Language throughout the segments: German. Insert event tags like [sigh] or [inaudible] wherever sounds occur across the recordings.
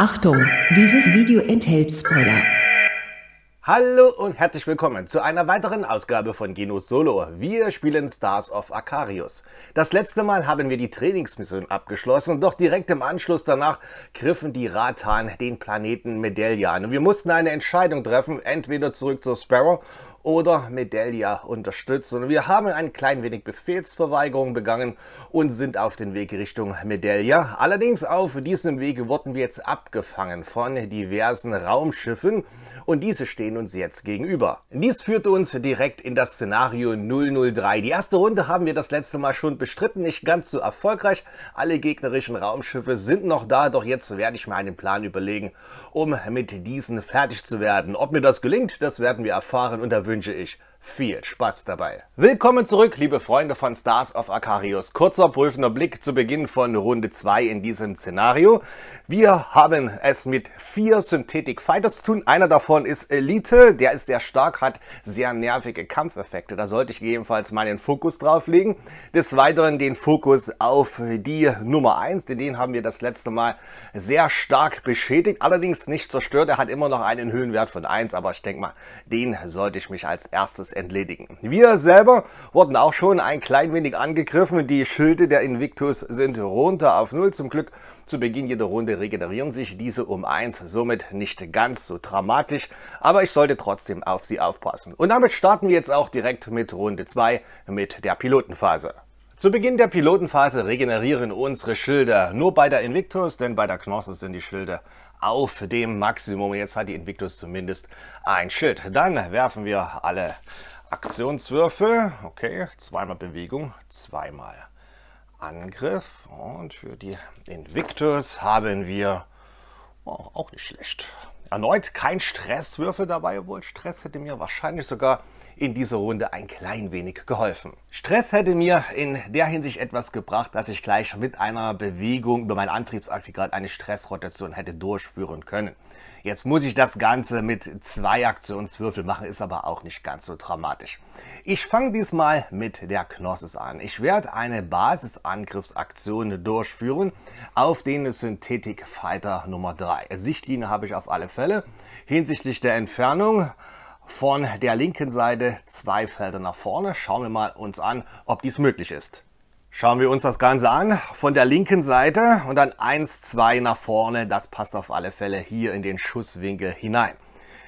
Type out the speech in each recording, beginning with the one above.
Achtung, dieses Video enthält Spoiler. Hallo und herzlich willkommen zu einer weiteren Ausgabe von Genus Solo. Wir spielen Stars of Arcarius. Das letzte Mal haben wir die Trainingsmission abgeschlossen, doch direkt im Anschluss danach griffen die Ratan den Planeten Medellian. Und wir mussten eine Entscheidung treffen, entweder zurück zur Sparrow oder Medalia unterstützen. wir haben ein klein wenig Befehlsverweigerung begangen und sind auf den Weg Richtung Medalia. Allerdings auf diesem Weg wurden wir jetzt abgefangen von diversen Raumschiffen und diese stehen uns jetzt gegenüber. Dies führt uns direkt in das Szenario 003. Die erste Runde haben wir das letzte Mal schon bestritten, nicht ganz so erfolgreich. Alle gegnerischen Raumschiffe sind noch da, doch jetzt werde ich mir einen Plan überlegen, um mit diesen fertig zu werden. Ob mir das gelingt, das werden wir erfahren und da wünsche ich viel Spaß dabei. Willkommen zurück, liebe Freunde von Stars of Arcarius. Kurzer prüfender Blick zu Beginn von Runde 2 in diesem Szenario. Wir haben es mit vier Synthetic Fighters zu tun. Einer davon ist Elite, der ist sehr stark, hat sehr nervige Kampfeffekte. Da sollte ich jedenfalls meinen Fokus drauf legen. Des Weiteren den Fokus auf die Nummer 1, denn den haben wir das letzte Mal sehr stark beschädigt, allerdings nicht zerstört. Er hat immer noch einen Höhenwert von 1, aber ich denke mal, den sollte ich mich als erstes entledigen. Wir selber wurden auch schon ein klein wenig angegriffen. Die Schilde der Invictus sind runter auf Null. Zum Glück zu Beginn jeder Runde regenerieren sich diese um eins, somit nicht ganz so dramatisch, aber ich sollte trotzdem auf sie aufpassen. Und damit starten wir jetzt auch direkt mit Runde 2, mit der Pilotenphase. Zu Beginn der Pilotenphase regenerieren unsere Schilder. Nur bei der Invictus, denn bei der Knossos sind die Schilder auf dem Maximum. Jetzt hat die Invictus zumindest ein Schild. Dann werfen wir alle Aktionswürfel. Okay, zweimal Bewegung, zweimal Angriff. Und für die Invictus haben wir oh, auch nicht schlecht. Erneut kein Stresswürfel dabei, obwohl Stress hätte mir wahrscheinlich sogar in dieser Runde ein klein wenig geholfen. Stress hätte mir in der Hinsicht etwas gebracht, dass ich gleich mit einer Bewegung über mein Antriebsaggregat eine Stressrotation hätte durchführen können. Jetzt muss ich das Ganze mit zwei Aktionswürfel machen, ist aber auch nicht ganz so dramatisch. Ich fange diesmal mit der Knossis an. Ich werde eine Basisangriffsaktion durchführen auf den Synthetic Fighter Nummer 3. Sichtlinie habe ich auf alle Fälle. Hinsichtlich der Entfernung von der linken Seite zwei Felder nach vorne. Schauen wir mal uns an, ob dies möglich ist. Schauen wir uns das Ganze an, von der linken Seite und dann 1, 2 nach vorne. Das passt auf alle Fälle hier in den Schusswinkel hinein.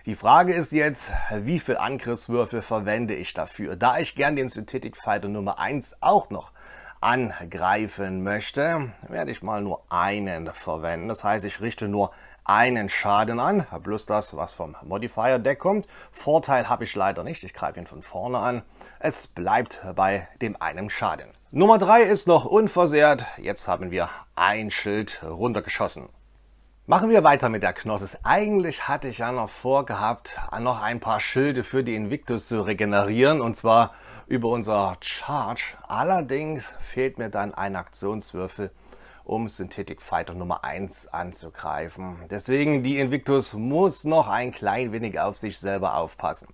Die Frage ist jetzt, wie viele Angriffswürfel verwende ich dafür? Da ich gern den Synthetic Fighter Nummer 1 auch noch angreifen möchte, werde ich mal nur einen verwenden. Das heißt, ich richte nur einen Schaden an, plus das, was vom Modifier-Deck kommt. Vorteil habe ich leider nicht, ich greife ihn von vorne an. Es bleibt bei dem einen Schaden. Nummer 3 ist noch unversehrt, jetzt haben wir ein Schild runtergeschossen. Machen wir weiter mit der Knossis. Eigentlich hatte ich ja noch vorgehabt, noch ein paar Schilde für die Invictus zu regenerieren, und zwar über unser Charge. Allerdings fehlt mir dann ein Aktionswürfel, um Synthetic Fighter Nummer 1 anzugreifen. Deswegen, die Invictus muss noch ein klein wenig auf sich selber aufpassen.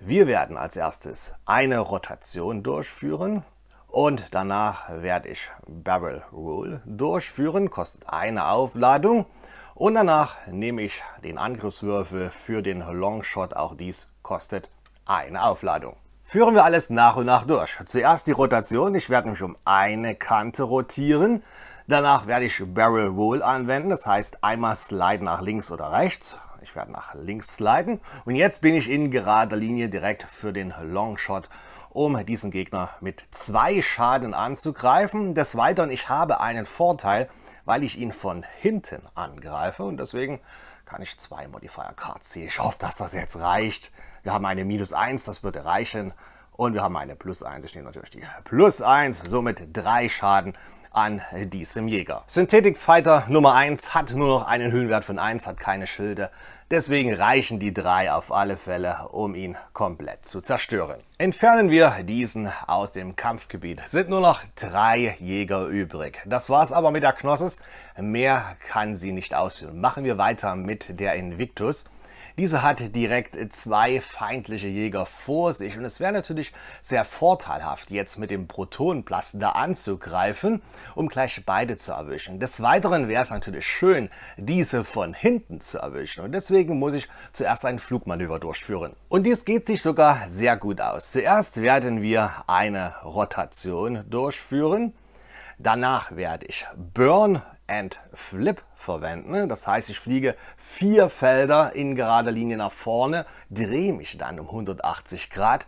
Wir werden als erstes eine Rotation durchführen und danach werde ich Barrel Roll durchführen, kostet eine Aufladung. Und danach nehme ich den Angriffswürfel für den Longshot, auch dies kostet eine Aufladung. Führen wir alles nach und nach durch. Zuerst die Rotation. Ich werde mich um eine Kante rotieren. Danach werde ich Barrel Roll anwenden. Das heißt einmal slide nach links oder rechts. Ich werde nach links sliden. Und jetzt bin ich in gerader Linie direkt für den Longshot um diesen Gegner mit zwei Schaden anzugreifen. Des Weiteren, ich habe einen Vorteil, weil ich ihn von hinten angreife und deswegen kann ich zwei Modifier Cards ziehen. Ich hoffe, dass das jetzt reicht. Wir haben eine minus 1, das wird reichen. Und wir haben eine plus 1, ich nehme natürlich die plus 1, somit 3 Schaden an diesem Jäger. Synthetic Fighter Nummer 1 hat nur noch einen Höhenwert von 1, hat keine Schilde. Deswegen reichen die drei auf alle Fälle, um ihn komplett zu zerstören. Entfernen wir diesen aus dem Kampfgebiet. Sind nur noch drei Jäger übrig. Das war's aber mit der Knossis. Mehr kann sie nicht ausführen. Machen wir weiter mit der Invictus. Diese hat direkt zwei feindliche Jäger vor sich und es wäre natürlich sehr vorteilhaft, jetzt mit dem Protonenblast anzugreifen, um gleich beide zu erwischen. Des Weiteren wäre es natürlich schön, diese von hinten zu erwischen und deswegen muss ich zuerst ein Flugmanöver durchführen. Und dies geht sich sogar sehr gut aus. Zuerst werden wir eine Rotation durchführen. Danach werde ich Burn and Flip verwenden. Ne? Das heißt, ich fliege vier Felder in gerader Linie nach vorne, drehe mich dann um 180 Grad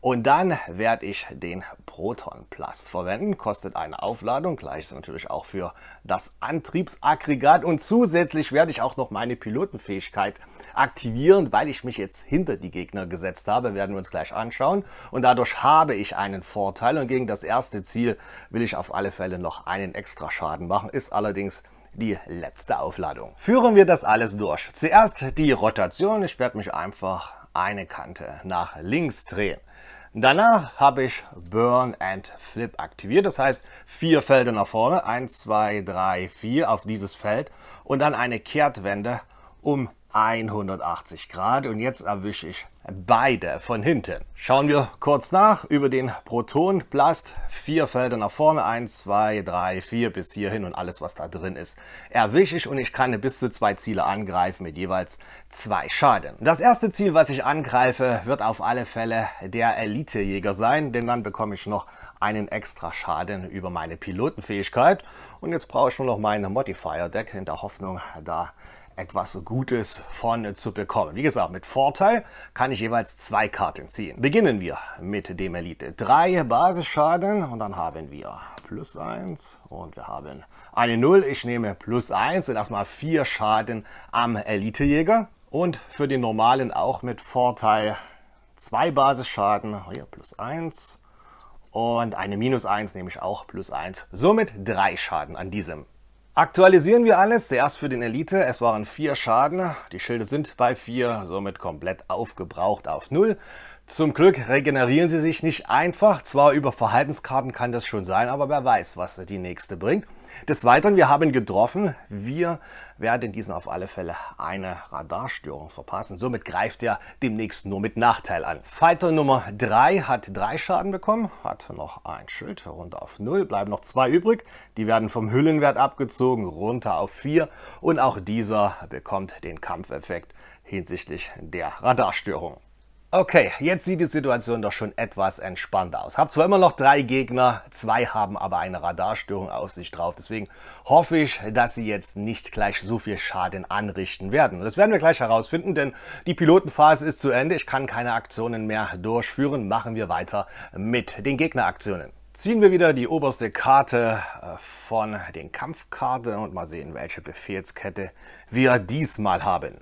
und dann werde ich den Protonplast verwenden. Kostet eine Aufladung, gleiches natürlich auch für das Antriebsaggregat. Und zusätzlich werde ich auch noch meine Pilotenfähigkeit aktivieren, weil ich mich jetzt hinter die Gegner gesetzt habe. Werden wir uns gleich anschauen. Und dadurch habe ich einen Vorteil. Und gegen das erste Ziel will ich auf alle Fälle noch einen extra Schaden machen. Ist allerdings die letzte Aufladung. Führen wir das alles durch. Zuerst die Rotation. Ich werde mich einfach eine Kante nach links drehen. Danach habe ich Burn and Flip aktiviert, das heißt vier Felder nach vorne, 1, 2, 3, 4 auf dieses Feld und dann eine Kehrtwende um 180 Grad und jetzt erwische ich beide von hinten. Schauen wir kurz nach über den Protonblast. Vier Felder nach vorne, 1, 2, 3, 4 bis hierhin und alles, was da drin ist, erwische ich und ich kann bis zu zwei Ziele angreifen mit jeweils zwei Schaden. Das erste Ziel, was ich angreife, wird auf alle Fälle der Elitejäger sein, denn dann bekomme ich noch einen extra Schaden über meine Pilotenfähigkeit. Und jetzt brauche ich nur noch meinen Modifier-Deck in der Hoffnung, da etwas Gutes von zu bekommen. Wie gesagt, mit Vorteil kann ich jeweils zwei Karten ziehen. Beginnen wir mit dem Elite. Drei Basisschaden und dann haben wir plus 1 und wir haben eine 0. Ich nehme plus 1, und erstmal vier Schaden am Elitejäger und für den normalen auch mit Vorteil zwei Basisschaden, hier plus 1 und eine minus 1 nehme ich auch plus 1. Somit drei Schaden an diesem Aktualisieren wir alles, zuerst für den Elite, es waren vier Schaden, die Schilde sind bei vier, somit komplett aufgebraucht auf null. Zum Glück regenerieren sie sich nicht einfach, zwar über Verhaltenskarten kann das schon sein, aber wer weiß, was die nächste bringt. Des Weiteren, wir haben getroffen, wir werden diesen auf alle Fälle eine Radarstörung verpassen. Somit greift er demnächst nur mit Nachteil an. Fighter Nummer 3 hat 3 Schaden bekommen, hat noch ein Schild runter auf 0, bleiben noch 2 übrig. Die werden vom Hüllenwert abgezogen, runter auf 4 und auch dieser bekommt den Kampfeffekt hinsichtlich der Radarstörung. Okay, jetzt sieht die Situation doch schon etwas entspannter aus. Hab zwar immer noch drei Gegner, zwei haben aber eine Radarstörung auf sich drauf. Deswegen hoffe ich, dass sie jetzt nicht gleich so viel Schaden anrichten werden. Und das werden wir gleich herausfinden, denn die Pilotenphase ist zu Ende. Ich kann keine Aktionen mehr durchführen. Machen wir weiter mit den Gegneraktionen. Ziehen wir wieder die oberste Karte äh, von den Kampfkarten und mal sehen, welche Befehlskette wir diesmal haben.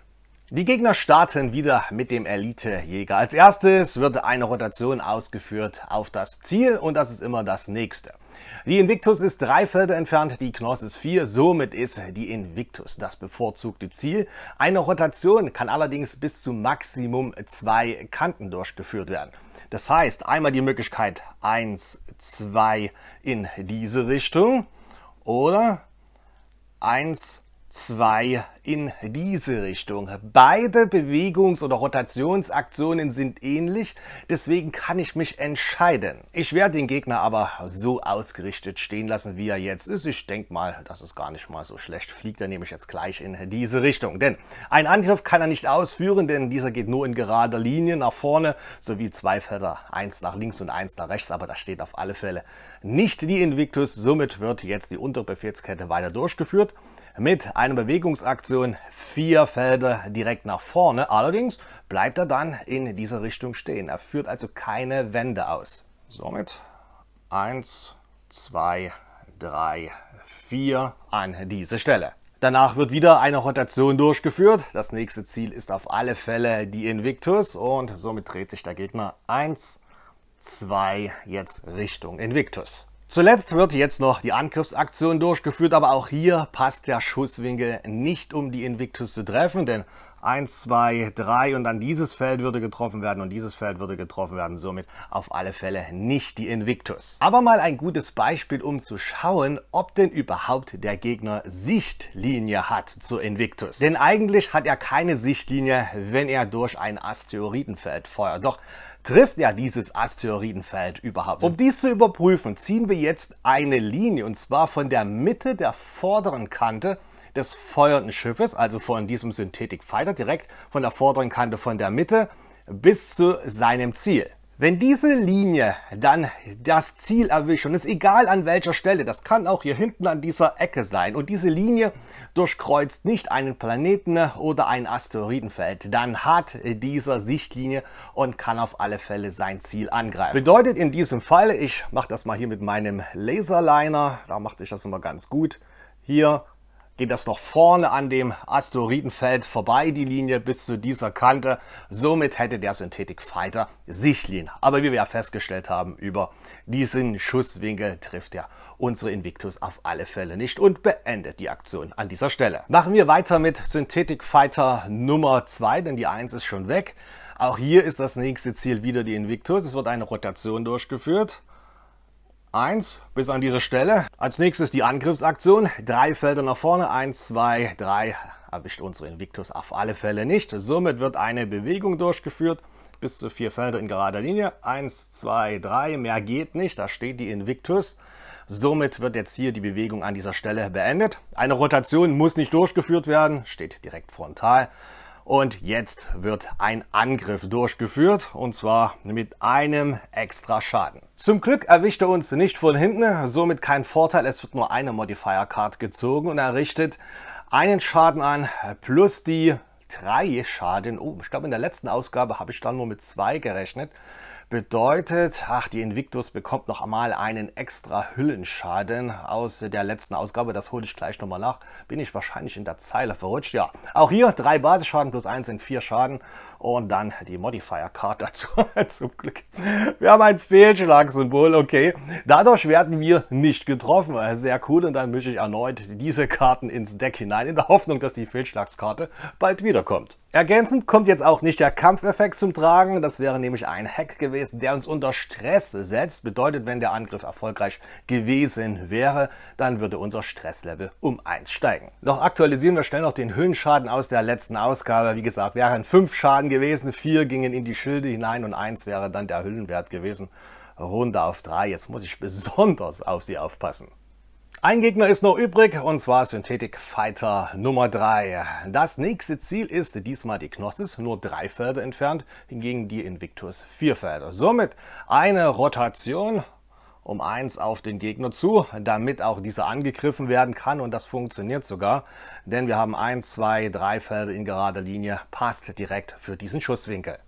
Die Gegner starten wieder mit dem Elite-Jäger. Als erstes wird eine Rotation ausgeführt auf das Ziel und das ist immer das nächste. Die Invictus ist drei Felder entfernt, die Knoss ist vier, somit ist die Invictus das bevorzugte Ziel. Eine Rotation kann allerdings bis zu Maximum zwei Kanten durchgeführt werden. Das heißt, einmal die Möglichkeit 1, 2 in diese Richtung oder 1, zwei in diese Richtung. Beide Bewegungs- oder Rotationsaktionen sind ähnlich, deswegen kann ich mich entscheiden. Ich werde den Gegner aber so ausgerichtet stehen lassen, wie er jetzt ist. Ich denke mal, das ist gar nicht mal so schlecht. Fliegt er nämlich jetzt gleich in diese Richtung. Denn einen Angriff kann er nicht ausführen, denn dieser geht nur in gerader Linie nach vorne, sowie zwei Felder, eins nach links und eins nach rechts, aber da steht auf alle Fälle nicht die Invictus. Somit wird jetzt die Unterbefehlskette weiter durchgeführt mit einer Bewegungsaktion vier Felder direkt nach vorne. Allerdings bleibt er dann in dieser Richtung stehen. Er führt also keine Wände aus. Somit 1, 2, 3, 4 an diese Stelle. Danach wird wieder eine Rotation durchgeführt. Das nächste Ziel ist auf alle Fälle die Invictus und somit dreht sich der Gegner 1, 2 jetzt Richtung Invictus. Zuletzt wird jetzt noch die Angriffsaktion durchgeführt, aber auch hier passt der Schusswinkel nicht, um die Invictus zu treffen, denn 1, 2, 3 und dann dieses Feld würde getroffen werden und dieses Feld würde getroffen werden, somit auf alle Fälle nicht die Invictus. Aber mal ein gutes Beispiel, um zu schauen, ob denn überhaupt der Gegner Sichtlinie hat zur Invictus. Denn eigentlich hat er keine Sichtlinie, wenn er durch ein Asteroidenfeld feuert. Doch trifft ja dieses Asteroidenfeld überhaupt? Um dies zu überprüfen, ziehen wir jetzt eine Linie und zwar von der Mitte der vorderen Kante des feuernden Schiffes, also von diesem Synthetic Fighter direkt von der vorderen Kante von der Mitte bis zu seinem Ziel. Wenn diese Linie dann das Ziel erwischt, und es egal an welcher Stelle, das kann auch hier hinten an dieser Ecke sein, und diese Linie durchkreuzt nicht einen Planeten oder ein Asteroidenfeld, dann hat dieser Sichtlinie und kann auf alle Fälle sein Ziel angreifen. Bedeutet in diesem Fall, ich mache das mal hier mit meinem Laserliner, da macht sich das immer ganz gut, hier geht das noch vorne an dem Asteroidenfeld vorbei, die Linie bis zu dieser Kante. Somit hätte der Synthetic Fighter Sichtlinien. Aber wie wir ja festgestellt haben, über diesen Schusswinkel trifft er unsere Invictus auf alle Fälle nicht und beendet die Aktion an dieser Stelle. Machen wir weiter mit Synthetic Fighter Nummer 2, denn die 1 ist schon weg. Auch hier ist das nächste Ziel wieder die Invictus. Es wird eine Rotation durchgeführt. 1 bis an diese Stelle. Als nächstes die Angriffsaktion. Drei Felder nach vorne. 1, 2, 3 erwischt unsere Invictus auf alle Fälle nicht. Somit wird eine Bewegung durchgeführt. Bis zu vier Felder in gerader Linie. 1, 2, 3. Mehr geht nicht. Da steht die Invictus. Somit wird jetzt hier die Bewegung an dieser Stelle beendet. Eine Rotation muss nicht durchgeführt werden, steht direkt frontal. Und jetzt wird ein Angriff durchgeführt und zwar mit einem extra Schaden. Zum Glück erwischt er uns nicht von hinten, somit kein Vorteil. Es wird nur eine Modifier-Card gezogen und er richtet einen Schaden an plus die drei Schaden. Oh, ich glaube in der letzten Ausgabe habe ich dann nur mit zwei gerechnet. Bedeutet, ach, die Invictus bekommt noch einmal einen extra Hüllenschaden aus der letzten Ausgabe. Das hole ich gleich nochmal nach. Bin ich wahrscheinlich in der Zeile verrutscht. Ja, auch hier drei Basisschaden plus eins sind vier Schaden. Und dann die Modifier-Card dazu. [laughs] Zum Glück. Wir haben ein Fehlschlagsymbol, okay. Dadurch werden wir nicht getroffen. Sehr cool. Und dann mische ich erneut diese Karten ins Deck hinein, in der Hoffnung, dass die Fehlschlagskarte bald wiederkommt. Ergänzend kommt jetzt auch nicht der Kampfeffekt zum Tragen, das wäre nämlich ein Hack gewesen, der uns unter Stress setzt. Bedeutet, wenn der Angriff erfolgreich gewesen wäre, dann würde unser Stresslevel um 1 steigen. Doch aktualisieren wir schnell noch den Höhenschaden aus der letzten Ausgabe. Wie gesagt, wären 5 Schaden gewesen, 4 gingen in die Schilde hinein und 1 wäre dann der Hüllenwert gewesen. Runde auf 3, jetzt muss ich besonders auf sie aufpassen. Ein Gegner ist noch übrig und zwar Synthetic Fighter Nummer 3. Das nächste Ziel ist diesmal die Knossis, nur drei Felder entfernt, hingegen die Invictus vier Felder. Somit eine Rotation um eins auf den Gegner zu, damit auch dieser angegriffen werden kann und das funktioniert sogar, denn wir haben 1, 2, 3 Felder in gerader Linie, passt direkt für diesen Schusswinkel.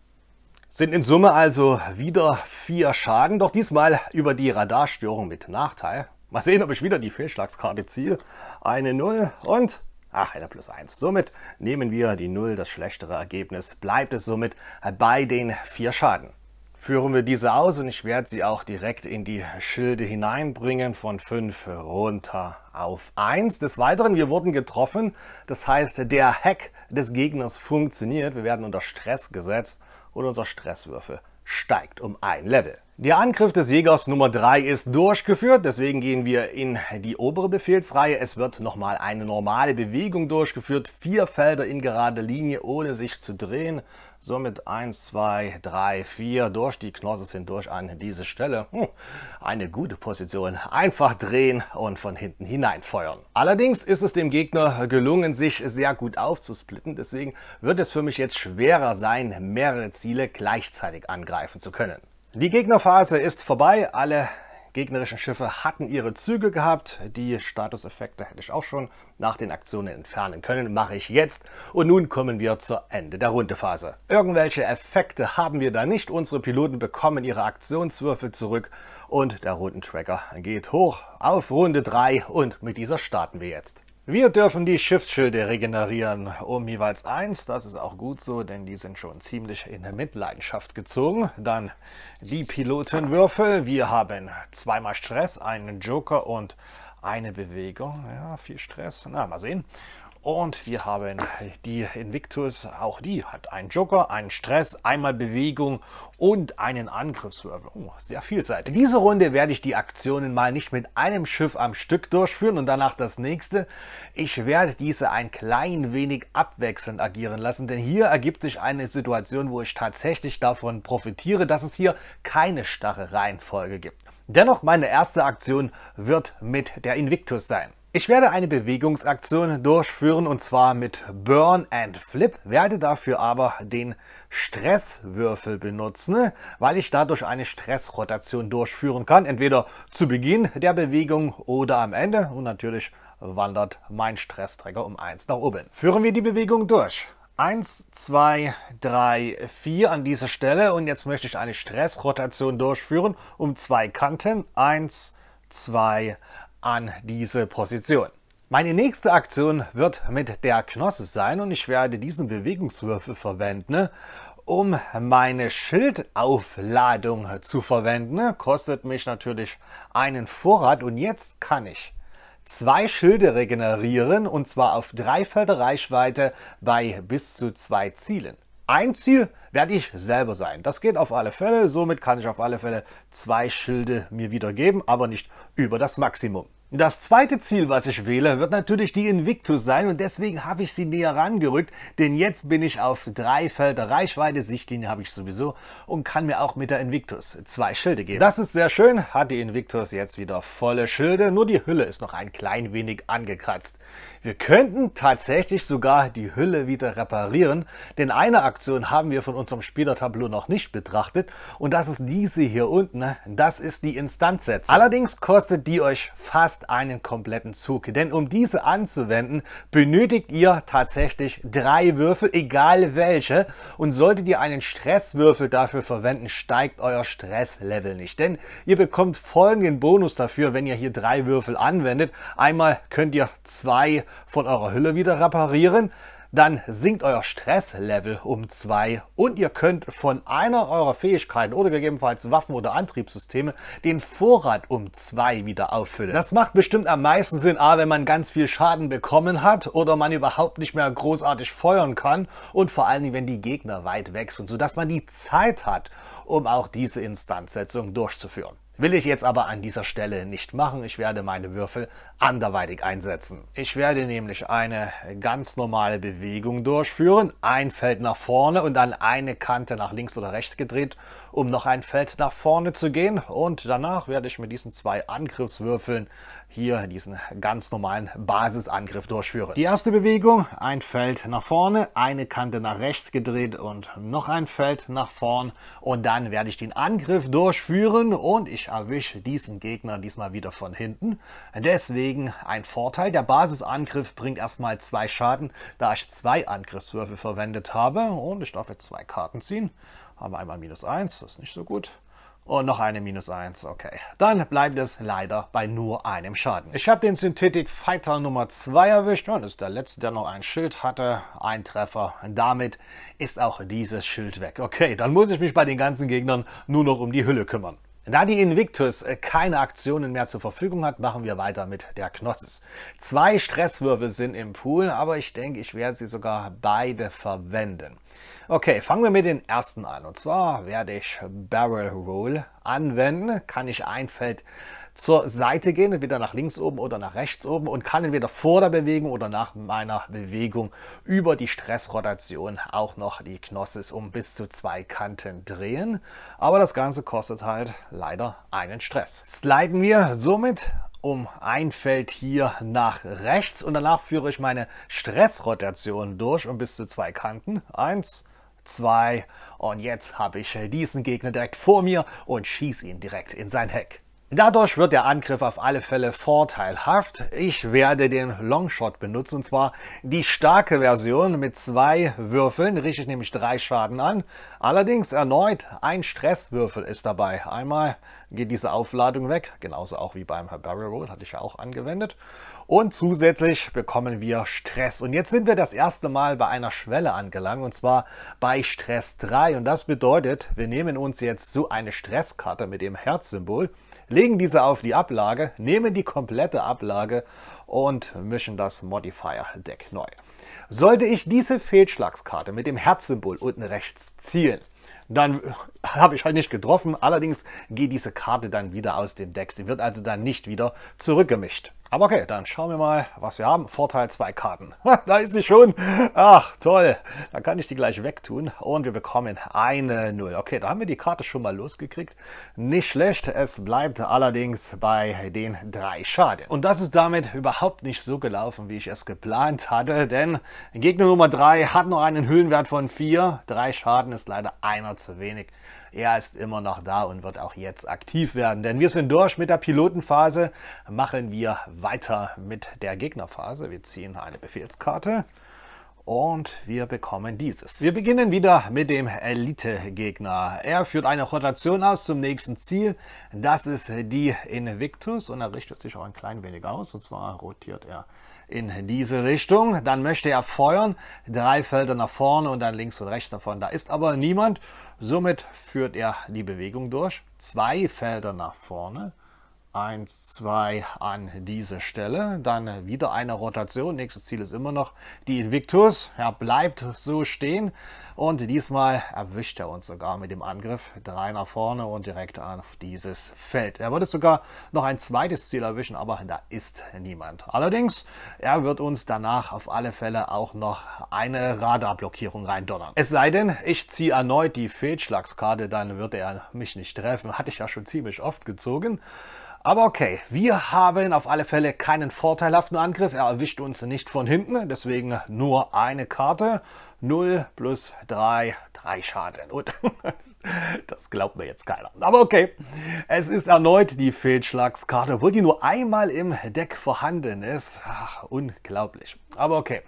Sind in Summe also wieder vier Schaden, doch diesmal über die Radarstörung mit Nachteil. Mal sehen, ob ich wieder die Fehlschlagskarte ziehe. Eine 0 und ach, eine plus 1. Somit nehmen wir die 0, das schlechtere Ergebnis. Bleibt es somit bei den 4 Schaden. Führen wir diese aus und ich werde sie auch direkt in die Schilde hineinbringen von 5 runter auf 1. Des Weiteren, wir wurden getroffen, das heißt der Hack des Gegners funktioniert. Wir werden unter Stress gesetzt und unser Stresswürfel steigt um ein Level. Der Angriff des Jägers Nummer 3 ist durchgeführt, deswegen gehen wir in die obere Befehlsreihe. Es wird nochmal eine normale Bewegung durchgeführt, vier Felder in gerader Linie, ohne sich zu drehen. Somit 1, 2, 3, 4 durch die Knosses hindurch an diese Stelle. Hm, eine gute Position. Einfach drehen und von hinten hineinfeuern. Allerdings ist es dem Gegner gelungen, sich sehr gut aufzusplitten. Deswegen wird es für mich jetzt schwerer sein, mehrere Ziele gleichzeitig angreifen zu können. Die Gegnerphase ist vorbei. Alle gegnerischen Schiffe hatten ihre Züge gehabt. Die Statuseffekte hätte ich auch schon nach den Aktionen entfernen können. Mache ich jetzt. Und nun kommen wir zur Ende der Rundephase. Irgendwelche Effekte haben wir da nicht. Unsere Piloten bekommen ihre Aktionswürfel zurück und der Rundentracker geht hoch auf Runde 3 und mit dieser starten wir jetzt. Wir dürfen die Schiffsschilde regenerieren um jeweils eins. Das ist auch gut so, denn die sind schon ziemlich in Mitleidenschaft gezogen. Dann die Pilotenwürfel. Wir haben zweimal Stress, einen Joker und eine Bewegung. Ja, viel Stress. Na, mal sehen. Und wir haben die Invictus, auch die hat einen Joker, einen Stress, einmal Bewegung und einen Angriffswürfel. Oh, sehr vielseitig. In dieser Runde werde ich die Aktionen mal nicht mit einem Schiff am Stück durchführen und danach das nächste. Ich werde diese ein klein wenig abwechselnd agieren lassen, denn hier ergibt sich eine Situation, wo ich tatsächlich davon profitiere, dass es hier keine starre Reihenfolge gibt. Dennoch, meine erste Aktion wird mit der Invictus sein. Ich werde eine Bewegungsaktion durchführen und zwar mit Burn and Flip, werde dafür aber den Stresswürfel benutzen, weil ich dadurch eine Stressrotation durchführen kann, entweder zu Beginn der Bewegung oder am Ende und natürlich wandert mein Stressträger um 1 nach oben. Führen wir die Bewegung durch. 1, 2, 3, 4 an dieser Stelle und jetzt möchte ich eine Stressrotation durchführen um zwei Kanten. 1, 2, 3 an diese Position. Meine nächste Aktion wird mit der Knosse sein und ich werde diesen Bewegungswürfel verwenden, um meine Schildaufladung zu verwenden. Kostet mich natürlich einen Vorrat und jetzt kann ich zwei Schilde regenerieren und zwar auf drei Felder Reichweite bei bis zu zwei Zielen. Ein Ziel werde ich selber sein. Das geht auf alle Fälle. Somit kann ich auf alle Fälle zwei Schilde mir wiedergeben, aber nicht über das Maximum. Das zweite Ziel, was ich wähle, wird natürlich die Invictus sein und deswegen habe ich sie näher rangerückt, denn jetzt bin ich auf drei Felder Reichweite, Sichtlinie habe ich sowieso und kann mir auch mit der Invictus zwei Schilde geben. Das ist sehr schön, hat die Invictus jetzt wieder volle Schilde, nur die Hülle ist noch ein klein wenig angekratzt. Wir könnten tatsächlich sogar die Hülle wieder reparieren, denn eine Aktion haben wir von unserem Spielertableau noch nicht betrachtet und das ist diese hier unten, ne? das ist die Instanzsetzung. Allerdings kostet die euch fast einen kompletten Zug, denn um diese anzuwenden, benötigt ihr tatsächlich drei Würfel, egal welche und solltet ihr einen Stresswürfel dafür verwenden, steigt euer Stresslevel nicht, denn ihr bekommt folgenden Bonus dafür, wenn ihr hier drei Würfel anwendet. Einmal könnt ihr zwei von eurer Hülle wieder reparieren, dann sinkt euer Stresslevel um zwei und ihr könnt von einer eurer Fähigkeiten oder gegebenenfalls Waffen oder Antriebssysteme den Vorrat um zwei wieder auffüllen. Das macht bestimmt am meisten Sinn, A, wenn man ganz viel Schaden bekommen hat oder man überhaupt nicht mehr großartig feuern kann und vor allen Dingen, wenn die Gegner weit weg sind, sodass man die Zeit hat, um auch diese Instanzsetzung durchzuführen. Will ich jetzt aber an dieser Stelle nicht machen. Ich werde meine Würfel anderweitig einsetzen. Ich werde nämlich eine ganz normale Bewegung durchführen. Ein Feld nach vorne und dann eine Kante nach links oder rechts gedreht um noch ein Feld nach vorne zu gehen. Und danach werde ich mit diesen zwei Angriffswürfeln hier diesen ganz normalen Basisangriff durchführen. Die erste Bewegung, ein Feld nach vorne, eine Kante nach rechts gedreht und noch ein Feld nach vorn. Und dann werde ich den Angriff durchführen und ich erwische diesen Gegner diesmal wieder von hinten. Deswegen ein Vorteil, der Basisangriff bringt erstmal zwei Schaden, da ich zwei Angriffswürfel verwendet habe. Und ich darf jetzt zwei Karten ziehen haben wir einmal minus 1, das ist nicht so gut. Und noch eine minus 1, okay. Dann bleibt es leider bei nur einem Schaden. Ich habe den Synthetic Fighter Nummer 2 erwischt. Und das ist der letzte, der noch ein Schild hatte. Ein Treffer. Damit ist auch dieses Schild weg. Okay, dann muss ich mich bei den ganzen Gegnern nur noch um die Hülle kümmern. Da die Invictus äh, keine Aktionen mehr zur Verfügung hat, machen wir weiter mit der Knossis. Zwei Stresswürfel sind im Pool, aber ich denke, ich werde sie sogar beide verwenden. Okay, fangen wir mit den ersten an. Und zwar werde ich Barrel Roll anwenden. Kann ich ein Feld zur Seite gehen, entweder nach links oben oder nach rechts oben und kann entweder vor der Bewegung oder nach meiner Bewegung über die Stressrotation auch noch die Knossis um bis zu zwei Kanten drehen. Aber das Ganze kostet halt leider einen Stress. Sliden wir somit um ein Feld hier nach rechts und danach führe ich meine Stressrotation durch um bis zu zwei Kanten. Eins, zwei und jetzt habe ich diesen Gegner direkt vor mir und schieße ihn direkt in sein Heck. Dadurch wird der Angriff auf alle Fälle vorteilhaft. Ich werde den Longshot benutzen, und zwar die starke Version mit zwei Würfeln, richte ich nämlich drei Schaden an. Allerdings erneut ein Stresswürfel ist dabei. Einmal geht diese Aufladung weg, genauso auch wie beim Barrel Roll, hatte ich ja auch angewendet. Und zusätzlich bekommen wir Stress. Und jetzt sind wir das erste Mal bei einer Schwelle angelangt, und zwar bei Stress 3. Und das bedeutet, wir nehmen uns jetzt so eine Stresskarte mit dem Herzsymbol, legen diese auf die Ablage, nehmen die komplette Ablage und mischen das Modifier-Deck neu. Sollte ich diese Fehlschlagskarte mit dem Herzsymbol unten rechts ziehen, dann äh, habe ich halt nicht getroffen. Allerdings geht diese Karte dann wieder aus dem Deck. Sie wird also dann nicht wieder zurückgemischt. Aber okay, dann schauen wir mal, was wir haben. Vorteil zwei Karten. [laughs] da ist sie schon. Ach, toll. Dann kann ich die gleich wegtun. Und wir bekommen eine 0. Okay, da haben wir die Karte schon mal losgekriegt. Nicht schlecht. Es bleibt allerdings bei den drei Schaden. Und das ist damit überhaupt nicht so gelaufen, wie ich es geplant hatte. Denn Gegner Nummer drei hat noch einen Hüllenwert von vier. Drei Schaden ist leider einer zu wenig. Er ist immer noch da und wird auch jetzt aktiv werden, denn wir sind durch mit der Pilotenphase. Machen wir weiter mit der Gegnerphase. Wir ziehen eine Befehlskarte und wir bekommen dieses. Wir beginnen wieder mit dem Elite-Gegner. Er führt eine Rotation aus zum nächsten Ziel. Das ist die Invictus und er richtet sich auch ein klein wenig aus. Und zwar rotiert er in diese Richtung. Dann möchte er feuern, drei Felder nach vorne und dann links und rechts davon. Da ist aber niemand, somit führt er die Bewegung durch. Zwei Felder nach vorne, 1, 2 an diese Stelle. Dann wieder eine Rotation. Nächstes Ziel ist immer noch die Invictus. Er bleibt so stehen und diesmal erwischt er uns sogar mit dem Angriff. Drei nach vorne und direkt auf dieses Feld. Er würde sogar noch ein zweites Ziel erwischen, aber da ist niemand. Allerdings, er wird uns danach auf alle Fälle auch noch eine Radarblockierung reindonnern. Es sei denn, ich ziehe erneut die Fehlschlagskarte, dann wird er mich nicht treffen. Hatte ich ja schon ziemlich oft gezogen. Aber okay, wir haben auf alle Fälle keinen vorteilhaften Angriff. Er erwischt uns nicht von hinten, deswegen nur eine Karte. 0 plus 3, 3 Schaden. Und [laughs] das glaubt mir jetzt keiner. Aber okay, es ist erneut die Fehlschlagskarte, obwohl die nur einmal im Deck vorhanden ist. Ach, unglaublich. Aber okay,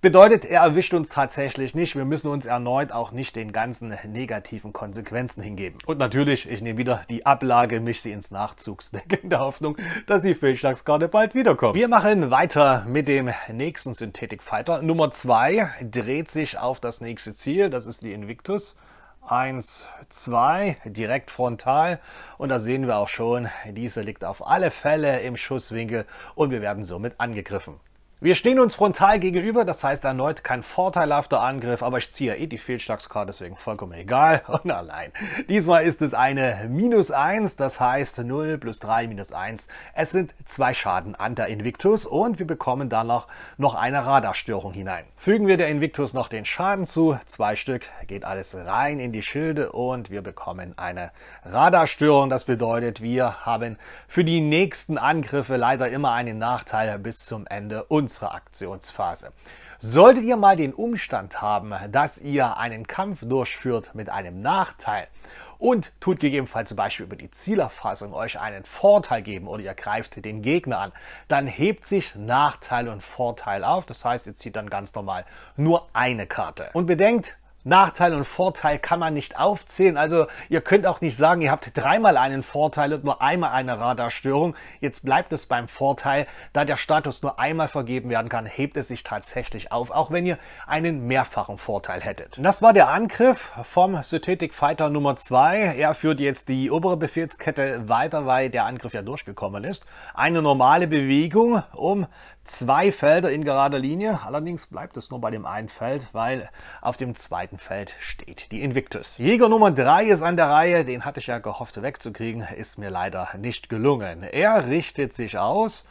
Bedeutet, er erwischt uns tatsächlich nicht. Wir müssen uns erneut auch nicht den ganzen negativen Konsequenzen hingeben. Und natürlich, ich nehme wieder die Ablage, mich sie ins Nachzugsdeck in der Hoffnung, dass die Fehlschlagskarte bald wiederkommt. Wir machen weiter mit dem nächsten Synthetic Fighter. Nummer 2 dreht sich auf das nächste Ziel, das ist die Invictus. 1, 2, direkt frontal. Und da sehen wir auch schon, diese liegt auf alle Fälle im Schusswinkel und wir werden somit angegriffen. Wir stehen uns frontal gegenüber, das heißt erneut kein vorteilhafter Angriff, aber ich ziehe ja eh die Fehlschlagskarte, deswegen vollkommen egal. Und [laughs] oh allein. Diesmal ist es eine minus 1, das heißt 0 plus 3 minus 1. Es sind zwei Schaden an der Invictus und wir bekommen danach noch eine Radarstörung hinein. Fügen wir der Invictus noch den Schaden zu, zwei Stück, geht alles rein in die Schilde und wir bekommen eine Radarstörung. Das bedeutet, wir haben für die nächsten Angriffe leider immer einen Nachteil bis zum Ende und unserer Aktionsphase. Solltet ihr mal den Umstand haben, dass ihr einen Kampf durchführt mit einem Nachteil und tut gegebenenfalls zum Beispiel über die Zielerfassung euch einen Vorteil geben oder ihr greift den Gegner an, dann hebt sich Nachteil und Vorteil auf. Das heißt, ihr zieht dann ganz normal nur eine Karte. Und bedenkt, Nachteil und Vorteil kann man nicht aufzählen. Also ihr könnt auch nicht sagen, ihr habt dreimal einen Vorteil und nur einmal eine Radarstörung. Jetzt bleibt es beim Vorteil. Da der Status nur einmal vergeben werden kann, hebt es sich tatsächlich auf, auch wenn ihr einen mehrfachen Vorteil hättet. Und das war der Angriff vom Synthetic Fighter Nummer 2. Er führt jetzt die obere Befehlskette weiter, weil der Angriff ja durchgekommen ist. Eine normale Bewegung, um zwei Felder in gerader Linie. Allerdings bleibt es nur bei dem einen Feld, weil auf dem zweiten Feld steht die Invictus. Jäger Nummer 3 ist an der Reihe. Den hatte ich ja gehofft wegzukriegen. Ist mir leider nicht gelungen. Er richtet sich aus.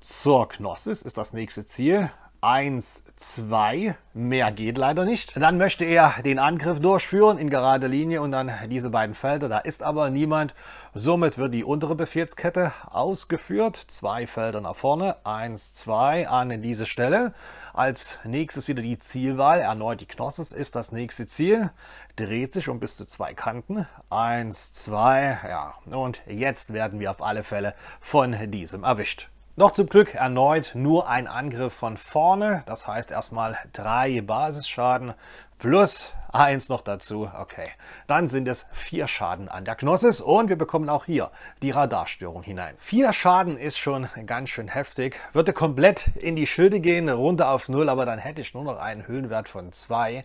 Zur Knossis ist das nächste Ziel. 1, 2. Mehr geht leider nicht. Dann möchte er den Angriff durchführen in gerade Linie und dann diese beiden Felder. Da ist aber niemand. Somit wird die untere Befehlskette ausgeführt. Zwei Felder nach vorne. 1, 2 an diese Stelle. Als nächstes wieder die Zielwahl. Erneut die Knosses ist das nächste Ziel. Dreht sich um bis zu zwei Kanten. 1, 2. Ja, und jetzt werden wir auf alle Fälle von diesem erwischt. Doch zum Glück erneut nur ein Angriff von vorne. Das heißt erstmal drei Basisschaden plus eins noch dazu. Okay, dann sind es vier Schaden an der Knossis und wir bekommen auch hier die Radarstörung hinein. Vier Schaden ist schon ganz schön heftig. Würde komplett in die Schilde gehen, runter auf null, aber dann hätte ich nur noch einen Höhenwert von zwei,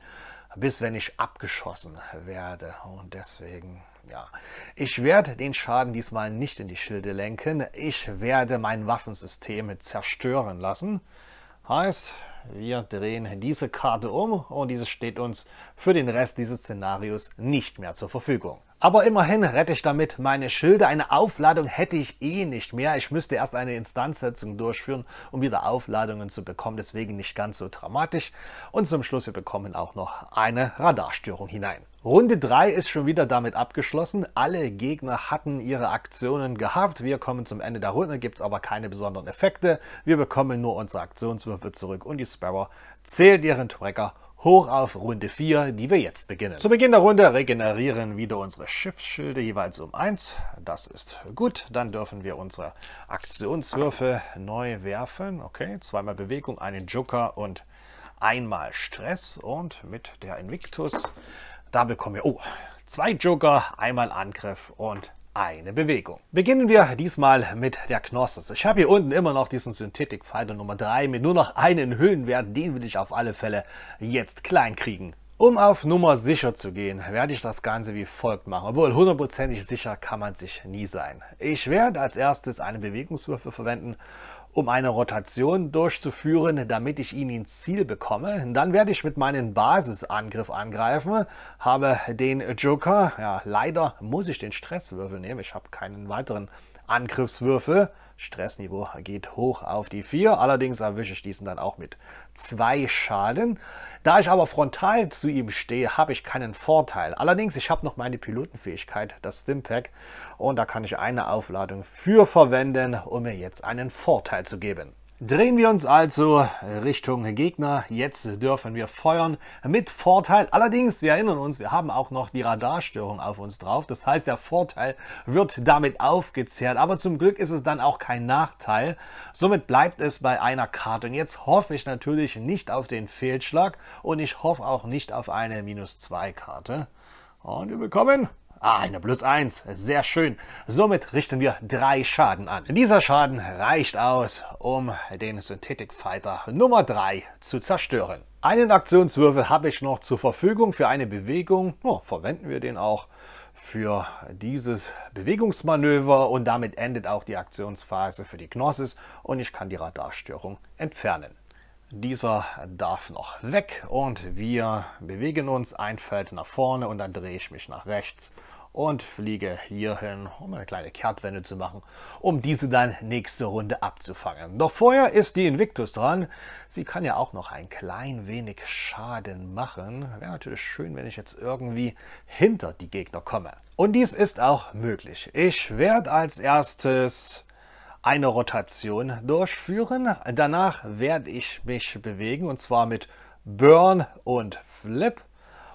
bis wenn ich abgeschossen werde. Und deswegen ja, ich werde den Schaden diesmal nicht in die Schilde lenken. Ich werde mein Waffensystem zerstören lassen. Heißt, wir drehen diese Karte um und diese steht uns für den Rest dieses Szenarios nicht mehr zur Verfügung. Aber immerhin rette ich damit meine Schilde. Eine Aufladung hätte ich eh nicht mehr. Ich müsste erst eine Instanzsetzung durchführen, um wieder Aufladungen zu bekommen. Deswegen nicht ganz so dramatisch. Und zum Schluss, wir bekommen auch noch eine Radarstörung hinein. Runde 3 ist schon wieder damit abgeschlossen. Alle Gegner hatten ihre Aktionen gehabt. Wir kommen zum Ende der Runde, gibt es aber keine besonderen Effekte. Wir bekommen nur unsere Aktionswürfe zurück und die Sparrow zählt ihren Tracker hoch auf Runde 4, die wir jetzt beginnen. Zu Beginn der Runde regenerieren wieder unsere Schiffsschilde jeweils um 1. Das ist gut. Dann dürfen wir unsere Aktionswürfe neu werfen. Okay, zweimal Bewegung, einen Joker und einmal Stress. Und mit der Invictus, da bekommen wir... Oh, zwei Joker, einmal Angriff und eine Bewegung. Beginnen wir diesmal mit der Knossos. Ich habe hier unten immer noch diesen Synthetic Fighter Nummer 3 mit nur noch einen Höhenwert, den will ich auf alle Fälle jetzt klein kriegen. Um auf Nummer sicher zu gehen, werde ich das Ganze wie folgt machen, obwohl hundertprozentig sicher kann man sich nie sein. Ich werde als erstes einen Bewegungswürfel verwenden um eine Rotation durchzuführen, damit ich ihn ins Ziel bekomme. Dann werde ich mit meinem Basisangriff angreifen, habe den Joker. Ja, leider muss ich den Stresswürfel nehmen, ich habe keinen weiteren Angriffswürfel. Stressniveau geht hoch auf die 4. Allerdings erwische ich diesen dann auch mit zwei Schaden. Da ich aber frontal zu ihm stehe, habe ich keinen Vorteil. Allerdings, ich habe noch meine Pilotenfähigkeit, das Stimpack. Und da kann ich eine Aufladung für verwenden, um mir jetzt einen Vorteil zu geben. Drehen wir uns also Richtung Gegner. Jetzt dürfen wir feuern mit Vorteil. Allerdings, wir erinnern uns, wir haben auch noch die Radarstörung auf uns drauf. Das heißt, der Vorteil wird damit aufgezehrt. Aber zum Glück ist es dann auch kein Nachteil. Somit bleibt es bei einer Karte. Und jetzt hoffe ich natürlich nicht auf den Fehlschlag und ich hoffe auch nicht auf eine Minus-2-Karte. Und wir bekommen Ah, eine plus eins, Sehr schön. Somit richten wir drei Schaden an. Dieser Schaden reicht aus, um den Synthetic Fighter Nummer drei zu zerstören. Einen Aktionswürfel habe ich noch zur Verfügung für eine Bewegung. Oh, verwenden wir den auch für dieses Bewegungsmanöver und damit endet auch die Aktionsphase für die Gnosis und ich kann die Radarstörung entfernen. Dieser darf noch weg und wir bewegen uns ein Feld nach vorne und dann drehe ich mich nach rechts und fliege hierhin, um eine kleine Kehrtwende zu machen, um diese dann nächste Runde abzufangen. Doch vorher ist die Invictus dran. Sie kann ja auch noch ein klein wenig Schaden machen. Wäre natürlich schön, wenn ich jetzt irgendwie hinter die Gegner komme. Und dies ist auch möglich. Ich werde als erstes eine Rotation durchführen. Danach werde ich mich bewegen und zwar mit Burn und Flip.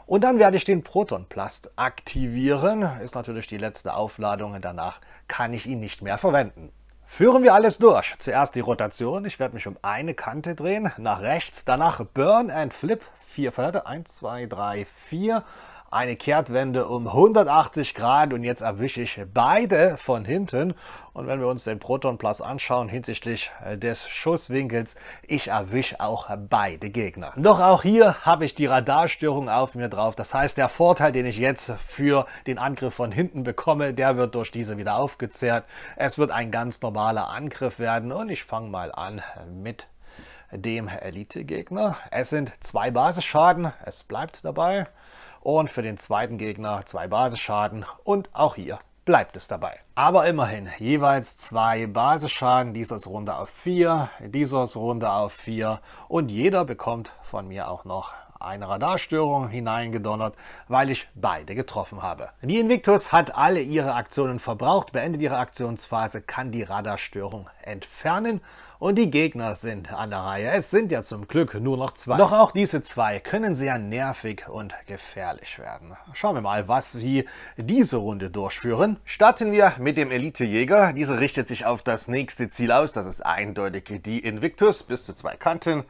Und dann werde ich den Protonplast aktivieren. Ist natürlich die letzte Aufladung. Danach kann ich ihn nicht mehr verwenden. Führen wir alles durch. Zuerst die Rotation. Ich werde mich um eine Kante drehen, nach rechts. Danach Burn and Flip. Vier Felder. Eins, zwei, drei, vier. Eine Kehrtwende um 180 Grad und jetzt erwische ich beide von hinten und wenn wir uns den Proton Plus anschauen hinsichtlich äh, des Schusswinkels, ich erwische auch beide Gegner. Doch auch hier habe ich die Radarstörung auf mir drauf. Das heißt, der Vorteil, den ich jetzt für den Angriff von hinten bekomme, der wird durch diese wieder aufgezehrt. Es wird ein ganz normaler Angriff werden und ich fange mal an mit dem Elite-Gegner. Es sind zwei Basisschaden, es bleibt dabei. Und für den zweiten Gegner zwei Basisschaden und auch hier bleibt es dabei. Aber immerhin, jeweils zwei Basisschaden, dieses Runde auf 4, dieses Runde auf 4 und jeder bekommt von mir auch noch eine Radarstörung hineingedonnert, weil ich beide getroffen habe. Die Invictus hat alle ihre Aktionen verbraucht, beendet ihre Aktionsphase, kann die Radarstörung entfernen und die Gegner sind an der Reihe. Es sind ja zum Glück nur noch zwei. Doch auch diese zwei können sehr nervig und gefährlich werden. Schauen wir mal, was sie diese Runde durchführen. Starten wir mit dem Elitejäger. Dieser richtet sich auf das nächste Ziel aus. Das ist eindeutig die Invictus bis zu zwei Kanten.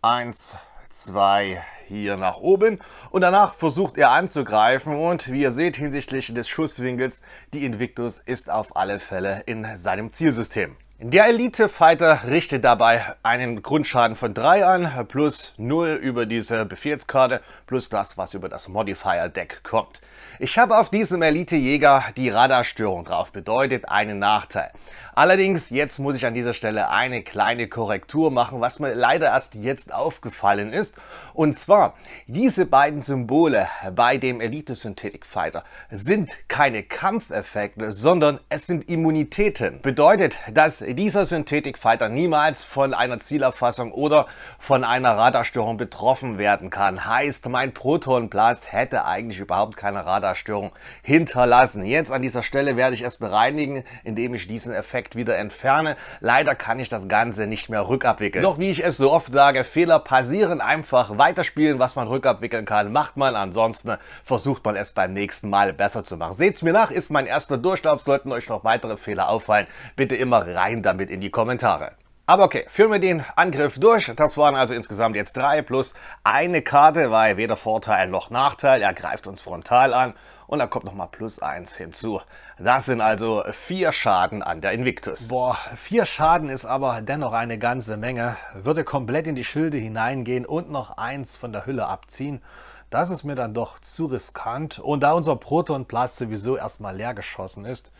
Eins, zwei, hier nach oben und danach versucht er anzugreifen und wie ihr seht hinsichtlich des Schusswinkels, die Invictus ist auf alle Fälle in seinem Zielsystem. Der Elite Fighter richtet dabei einen Grundschaden von 3 an, plus 0 über diese Befehlskarte, plus das, was über das Modifier Deck kommt. Ich habe auf diesem Elite Jäger die Radarstörung drauf, bedeutet einen Nachteil. Allerdings, jetzt muss ich an dieser Stelle eine kleine Korrektur machen, was mir leider erst jetzt aufgefallen ist. Und zwar, diese beiden Symbole bei dem Elite Synthetic Fighter sind keine Kampfeffekte, sondern es sind Immunitäten. Bedeutet, dass dieser Synthetic Fighter niemals von einer Zielerfassung oder von einer Radarstörung betroffen werden kann. Heißt, mein Protonblast hätte eigentlich überhaupt keine Radarstörung hinterlassen. Jetzt an dieser Stelle werde ich es bereinigen, indem ich diesen Effekt direkt wieder entferne. Leider kann ich das Ganze nicht mehr rückabwickeln. Doch wie ich es so oft sage, Fehler passieren einfach, weiterspielen, was man rückabwickeln kann, macht man. Ansonsten versucht man es beim nächsten Mal besser zu machen. Seht's mir nach, ist mein erster Durchlauf. Sollten euch noch weitere Fehler auffallen, bitte immer rein damit in die Kommentare. Aber okay, führen wir den Angriff durch. Das waren also insgesamt jetzt drei plus eine Karte, weil weder Vorteil noch Nachteil. Er greift uns frontal an und da kommt nochmal plus 1 hinzu. Das sind also vier Schaden an der Invictus. Boah, vier Schaden ist aber dennoch eine ganze Menge. Würde komplett in die Schilde hineingehen und noch eins von der Hülle abziehen. Das ist mir dann doch zu riskant und da unser Protonplatz sowieso erstmal leer geschossen ist,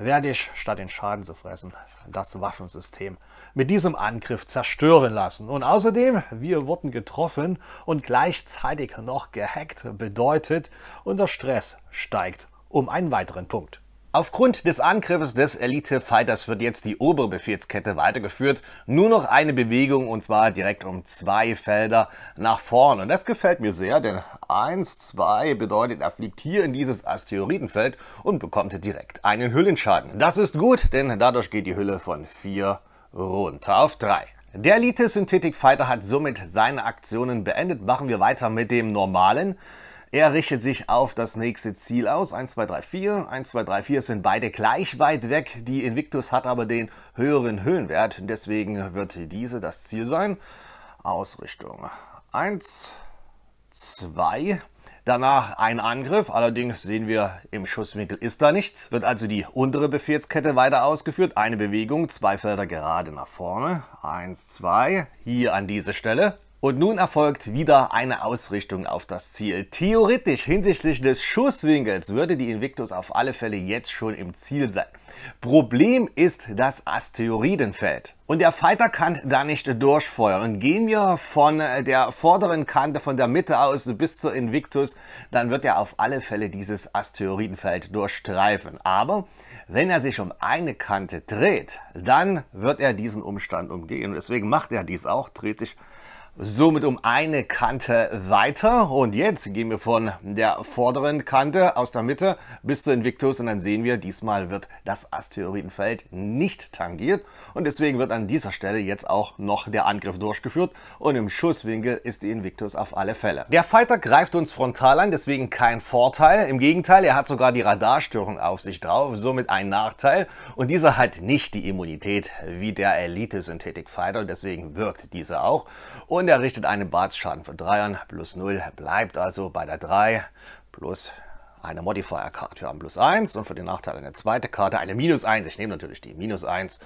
werde ich, statt den Schaden zu fressen, das Waffensystem mit diesem Angriff zerstören lassen. Und außerdem, wir wurden getroffen und gleichzeitig noch gehackt, bedeutet, unser Stress steigt um einen weiteren Punkt. Aufgrund des Angriffes des Elite Fighters wird jetzt die obere Befehlskette weitergeführt. Nur noch eine Bewegung und zwar direkt um zwei Felder nach vorn. Und das gefällt mir sehr, denn 1, 2 bedeutet, er fliegt hier in dieses Asteroidenfeld und bekommt direkt einen Hüllenschaden. Das ist gut, denn dadurch geht die Hülle von 4 runter auf 3. Der Elite Synthetic Fighter hat somit seine Aktionen beendet. Machen wir weiter mit dem normalen. Er richtet sich auf das nächste Ziel aus, 1, 2, 3, 4. 1, 2, 3, 4 sind beide gleich weit weg. Die Invictus hat aber den höheren Höhenwert, deswegen wird diese das Ziel sein. Ausrichtung 1, 2, Danach ein Angriff, allerdings sehen wir, im Schusswinkel ist da nichts. Wird also die untere Befehlskette weiter ausgeführt. Eine Bewegung, zwei Felder gerade nach vorne. 1, 2. hier an diese Stelle. Und nun erfolgt wieder eine Ausrichtung auf das Ziel. Theoretisch hinsichtlich des Schusswinkels würde die Invictus auf alle Fälle jetzt schon im Ziel sein. Problem ist das Asteroidenfeld. Und der Fighter kann da nicht durchfeuern. Und gehen wir von der vorderen Kante, von der Mitte aus bis zur Invictus, dann wird er auf alle Fälle dieses Asteroidenfeld durchstreifen. Aber wenn er sich um eine Kante dreht, dann wird er diesen Umstand umgehen. Und deswegen macht er dies auch, dreht sich somit um eine Kante weiter. Und jetzt gehen wir von der vorderen Kante aus der Mitte bis zu Invictus und dann sehen wir, diesmal wird das Asteroidenfeld nicht tangiert. Und deswegen wird an dieser Stelle jetzt auch noch der Angriff durchgeführt und im Schusswinkel ist die Invictus auf alle Fälle. Der Fighter greift uns frontal an, deswegen kein Vorteil. Im Gegenteil, er hat sogar die Radarstörung auf sich drauf, somit ein Nachteil. Und dieser hat nicht die Immunität wie der Elite Synthetic Fighter, deswegen wirkt dieser auch. Und errichtet einen Bartschaden von 3 an, plus 0, bleibt also bei der 3 plus eine Modifier-Karte. Wir haben plus 1 und für den Nachteil eine zweite Karte, eine minus 1. Ich nehme natürlich die minus 1.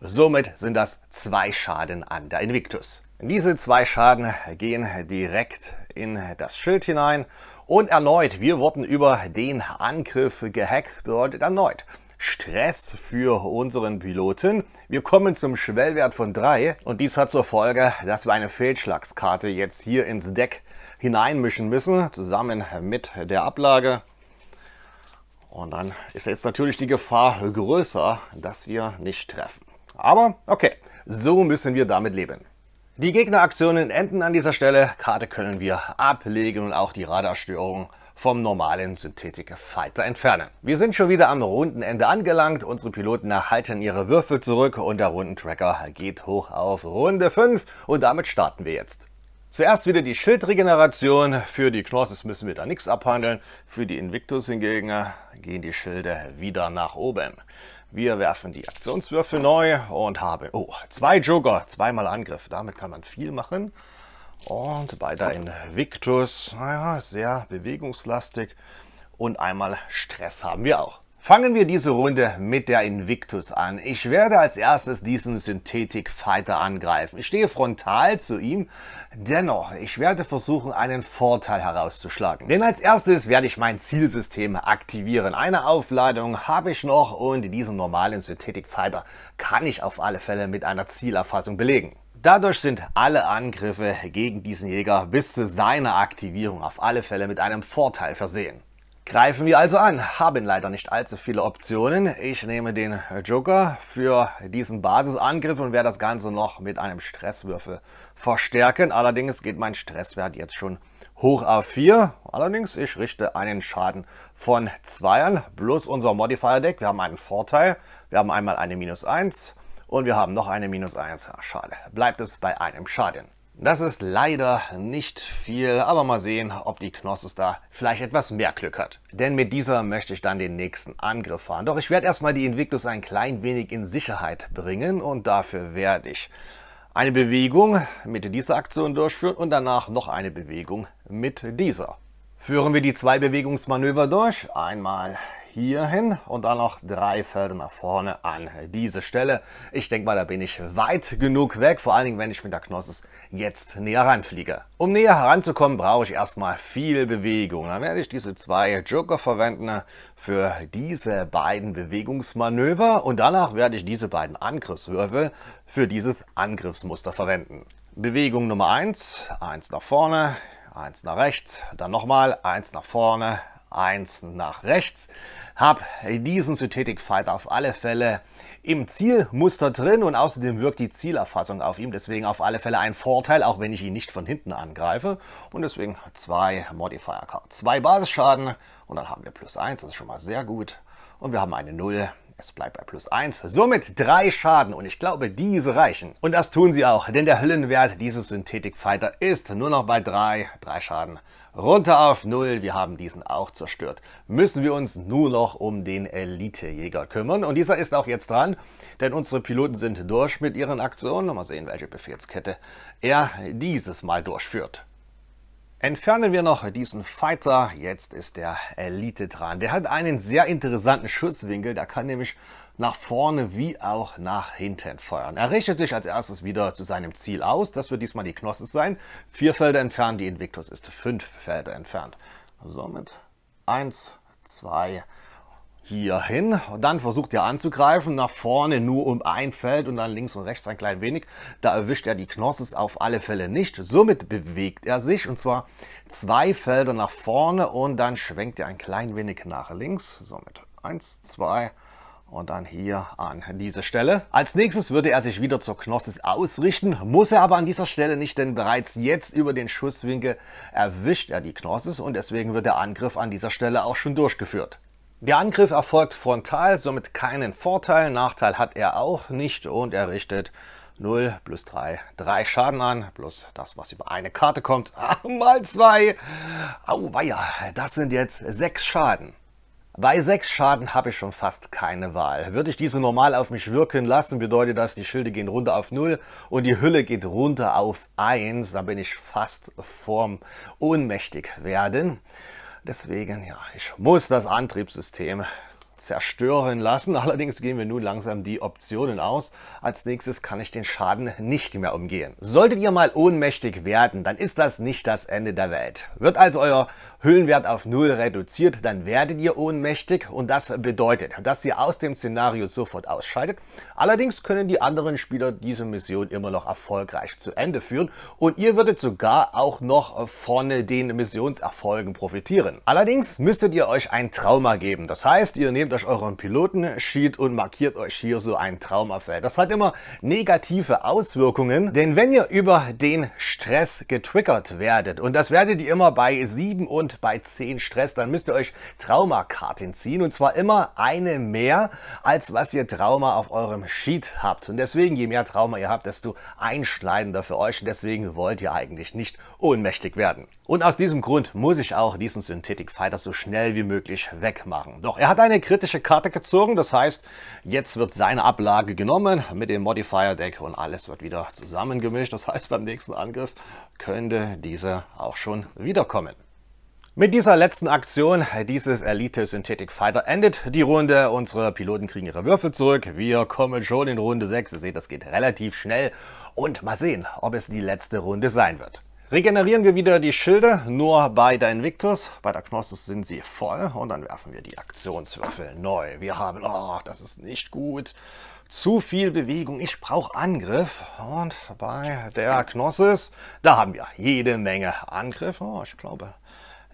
Somit sind das zwei Schaden an der Invictus. Diese zwei Schaden gehen direkt in das Schild hinein. Und erneut, wir wurden über den Angriff gehackt, bedeutet erneut, Stress für unseren Piloten. Wir kommen zum Schwellwert von 3 und dies hat zur Folge, dass wir eine Fehlschlagskarte jetzt hier ins Deck hineinmischen müssen, zusammen mit der Ablage. Und dann ist jetzt natürlich die Gefahr größer, dass wir nicht treffen. Aber okay, so müssen wir damit leben. Die Gegneraktionen enden an dieser Stelle, Karte können wir ablegen und auch die Radarstörung vom normalen Synthetiker Fighter entfernen. Wir sind schon wieder am Rundenende angelangt, unsere Piloten erhalten ihre Würfel zurück und der Rundentracker geht hoch auf Runde 5 und damit starten wir jetzt. Zuerst wieder die Schildregeneration, für die Knosses müssen wir da nichts abhandeln, für die Invictus hingegen gehen die Schilde wieder nach oben. Wir werfen die Aktionswürfel neu und haben oh, zwei Joker, zweimal Angriff. Damit kann man viel machen. Und weiter in Victus. Naja, sehr bewegungslastig. Und einmal Stress haben wir auch. Fangen wir diese Runde mit der Invictus an. Ich werde als erstes diesen Synthetic Fighter angreifen. Ich stehe frontal zu ihm, dennoch, ich werde versuchen, einen Vorteil herauszuschlagen. Denn als erstes werde ich mein Zielsystem aktivieren. Eine Aufladung habe ich noch und diesen normalen Synthetic Fighter kann ich auf alle Fälle mit einer Zielerfassung belegen. Dadurch sind alle Angriffe gegen diesen Jäger bis zu seiner Aktivierung auf alle Fälle mit einem Vorteil versehen. Greifen wir also an, haben leider nicht allzu viele Optionen. Ich nehme den Joker für diesen Basisangriff und werde das Ganze noch mit einem Stresswürfel verstärken. Allerdings geht mein Stresswert jetzt schon hoch auf 4. Allerdings, ich richte einen Schaden von 2 an, plus unser Modifier-Deck. Wir haben einen Vorteil, wir haben einmal eine Minus 1 und wir haben noch eine minus 1. Schade. Bleibt es bei einem Schaden. Das ist leider nicht viel, aber mal sehen, ob die Knossus da vielleicht etwas mehr Glück hat. Denn mit dieser möchte ich dann den nächsten Angriff fahren. Doch ich werde erstmal die Invictus ein klein wenig in Sicherheit bringen und dafür werde ich eine Bewegung mit dieser Aktion durchführen und danach noch eine Bewegung mit dieser. Führen wir die zwei Bewegungsmanöver durch. Einmal hierhin und dann noch drei Felder nach vorne an diese Stelle. Ich denke mal, da bin ich weit genug weg, vor allen Dingen, wenn ich mit der Knossis jetzt näher ranfliege. Um näher heranzukommen, brauche ich erstmal viel Bewegung. Dann werde ich diese zwei Joker verwenden für diese beiden Bewegungsmanöver und danach werde ich diese beiden Angriffswürfel für dieses Angriffsmuster verwenden. Bewegung Nummer 1, 1 nach vorne, 1 nach rechts, dann nochmal 1 nach vorne, eins nach rechts. Hab diesen Synthetic Fighter auf alle Fälle im Zielmuster drin und außerdem wirkt die Zielerfassung auf ihm. Deswegen auf alle Fälle ein Vorteil, auch wenn ich ihn nicht von hinten angreife. Und deswegen zwei Modifier Card, Zwei Basisschaden und dann haben wir plus eins. das ist schon mal sehr gut. Und wir haben eine Null. Es bleibt bei plus 1, somit 3 Schaden und ich glaube, diese reichen. Und das tun sie auch, denn der Höllenwert dieses Synthetic Fighter ist nur noch bei 3, 3 Schaden runter auf Null, wir haben diesen auch zerstört. Müssen wir uns nur noch um den Elitejäger kümmern. Und dieser ist auch jetzt dran, denn unsere Piloten sind durch mit ihren Aktionen. Mal sehen, welche Befehlskette er dieses Mal durchführt. Entfernen wir noch diesen Fighter. Jetzt ist der Elite dran. Der hat einen sehr interessanten Schusswinkel. Der kann nämlich nach vorne wie auch nach hinten feuern. Er richtet sich als erstes wieder zu seinem Ziel aus. Das wird diesmal die Knossis sein. Vier Felder entfernt, die Invictus ist fünf Felder entfernt. Somit eins, zwei, hier hin. Und dann versucht er anzugreifen, nach vorne nur um ein Feld und dann links und rechts ein klein wenig. Da erwischt er die Knossis auf alle Fälle nicht. Somit bewegt er sich und zwar zwei Felder nach vorne und dann schwenkt er ein klein wenig nach links. Somit eins, zwei, und dann hier an diese Stelle. Als nächstes würde er sich wieder zur Knossis ausrichten, muss er aber an dieser Stelle nicht, denn bereits jetzt über den Schusswinkel erwischt er die Knossis und deswegen wird der Angriff an dieser Stelle auch schon durchgeführt. Der Angriff erfolgt frontal, somit keinen Vorteil, Nachteil hat er auch nicht und er richtet 0 plus 3, 3 Schaden an, plus das, was über eine Karte kommt, [laughs] mal 2, auweia, das sind jetzt 6 Schaden. Bei sechs Schaden habe ich schon fast keine Wahl. Würde ich diese normal auf mich wirken lassen, bedeutet das, die Schilde gehen runter auf 0 und die Hülle geht runter auf 1. Dann bin ich fast vorm ohnmächtig werden. Deswegen, ja, ich muss das Antriebssystem zerstören lassen. [laughs] Allerdings gehen wir nun langsam die Optionen aus. Als nächstes kann ich den Schaden nicht mehr umgehen. Solltet ihr mal ohnmächtig werden, dann ist das nicht das Ende der Welt. Wird also euer Hüllenwert auf 0 reduziert, dann werdet ihr ohnmächtig und das bedeutet, dass ihr aus dem Szenario sofort ausscheidet. Allerdings können die anderen Spieler diese Mission immer noch erfolgreich zu Ende führen und ihr würdet sogar auch noch von den Missionserfolgen profitieren. Allerdings müsstet ihr euch ein Trauma geben. Das heißt, ihr nehmt euch euren Pilotensheet und markiert euch hier so ein Traumafeld. Das hat immer negative Auswirkungen, denn wenn ihr über den Stress getriggert werdet, und das werdet ihr immer bei 7 und bei 10 Stress, dann müsst ihr euch Traumakarten ziehen und zwar immer eine mehr, als was ihr Trauma auf eurem Sheet habt. Und deswegen, je mehr Trauma ihr habt, desto einschneidender für euch und deswegen wollt ihr eigentlich nicht ohnmächtig werden. Und aus diesem Grund muss ich auch diesen Synthetic Fighter so schnell wie möglich wegmachen. Doch er hat eine kritische Karte gezogen, das heißt, jetzt wird seine Ablage genommen mit dem Modifier Deck und alles wird wieder zusammengemischt. Das heißt, beim nächsten Angriff könnte diese auch schon wiederkommen. Mit dieser letzten Aktion dieses Elite Synthetic Fighter endet die Runde. Unsere Piloten kriegen ihre Würfel zurück. Wir kommen schon in Runde 6. Ihr seht, das geht relativ schnell. Und mal sehen, ob es die letzte Runde sein wird regenerieren wir wieder die Schilde, nur bei der Victors. Bei der Knossos sind sie voll und dann werfen wir die Aktionswürfel neu. Wir haben, oh, das ist nicht gut, zu viel Bewegung, ich brauche Angriff. Und bei der Knossis, da haben wir jede Menge Angriff. Oh, ich glaube,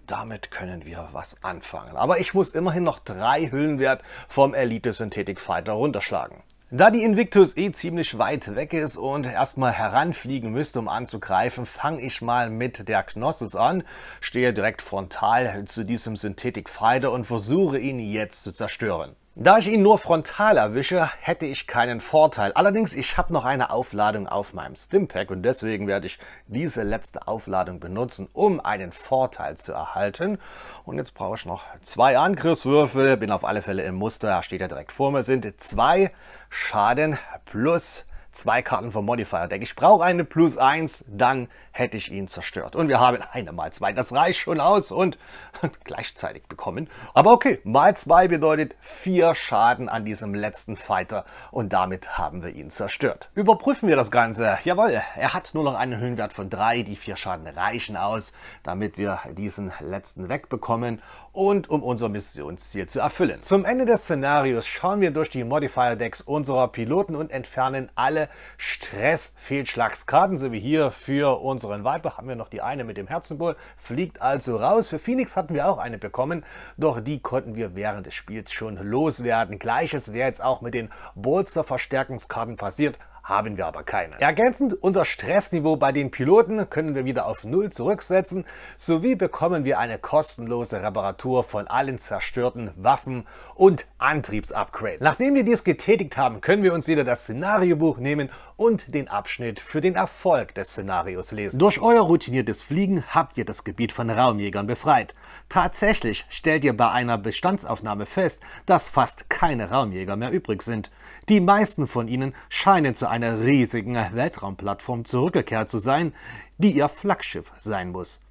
damit können wir was anfangen. Aber ich muss immerhin noch drei Hüllenwert vom Elite Synthetic Fighter runterschlagen. Da die Invictus eh ziemlich weit weg ist und erstmal heranfliegen müsste, um anzugreifen, fange ich mal mit der Knossis an, stehe direkt frontal zu diesem Synthetic Fighter und versuche ihn jetzt zu zerstören. Da ich ihn nur frontal erwische, hätte ich keinen Vorteil. Allerdings, ich habe noch eine Aufladung auf meinem Stimpack und deswegen werde ich diese letzte Aufladung benutzen, um einen Vorteil zu erhalten. Und jetzt brauche ich noch zwei Angriffswürfel, bin auf alle Fälle im Muster, steht ja direkt vor mir, sind zwei Schaden plus zwei Karten vom Modifier-Deck. Ich brauche eine plus eins, dann hätte ich ihn zerstört. Und wir haben eine mal zwei, das reicht schon aus und [laughs] gleichzeitig bekommen. Aber okay, mal zwei bedeutet vier Schaden an diesem letzten Fighter und damit haben wir ihn zerstört. Überprüfen wir das Ganze. Jawohl, er hat nur noch einen Höhenwert von drei, die vier Schaden reichen aus, damit wir diesen letzten wegbekommen und um unser Missionsziel zu erfüllen. Zum Ende des Szenarios schauen wir durch die Modifier-Decks unserer Piloten und entfernen alle Stress-Fehlschlagskarten, so wie hier für unseren Viper haben wir noch die eine mit dem Herzenbull, fliegt also raus. Für Phoenix hatten wir auch eine bekommen, doch die konnten wir während des Spiels schon loswerden. Gleiches wäre jetzt auch mit den Bolster-Verstärkungskarten passiert, haben wir aber keine. Ergänzend unser Stressniveau bei den Piloten können wir wieder auf Null zurücksetzen, sowie bekommen wir eine kostenlose Reparatur von allen zerstörten Waffen und Antriebsupgrades. Nachdem wir dies getätigt haben, können wir uns wieder das Szenariobuch nehmen und den Abschnitt für den Erfolg des Szenarios lesen. Durch euer routiniertes Fliegen habt ihr das Gebiet von Raumjägern befreit. Tatsächlich stellt ihr bei einer Bestandsaufnahme fest, dass fast keine Raumjäger mehr übrig sind. Die meisten von ihnen scheinen zu einem einer riesigen Weltraumplattform zurückgekehrt zu sein, die ihr Flaggschiff sein muss.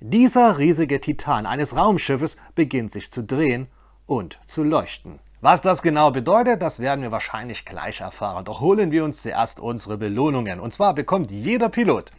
Dieser riesige Titan eines Raumschiffes beginnt sich zu drehen und zu leuchten. Was das genau bedeutet, das werden wir wahrscheinlich gleich erfahren. Doch holen wir uns zuerst unsere Belohnungen. Und zwar bekommt jeder Pilot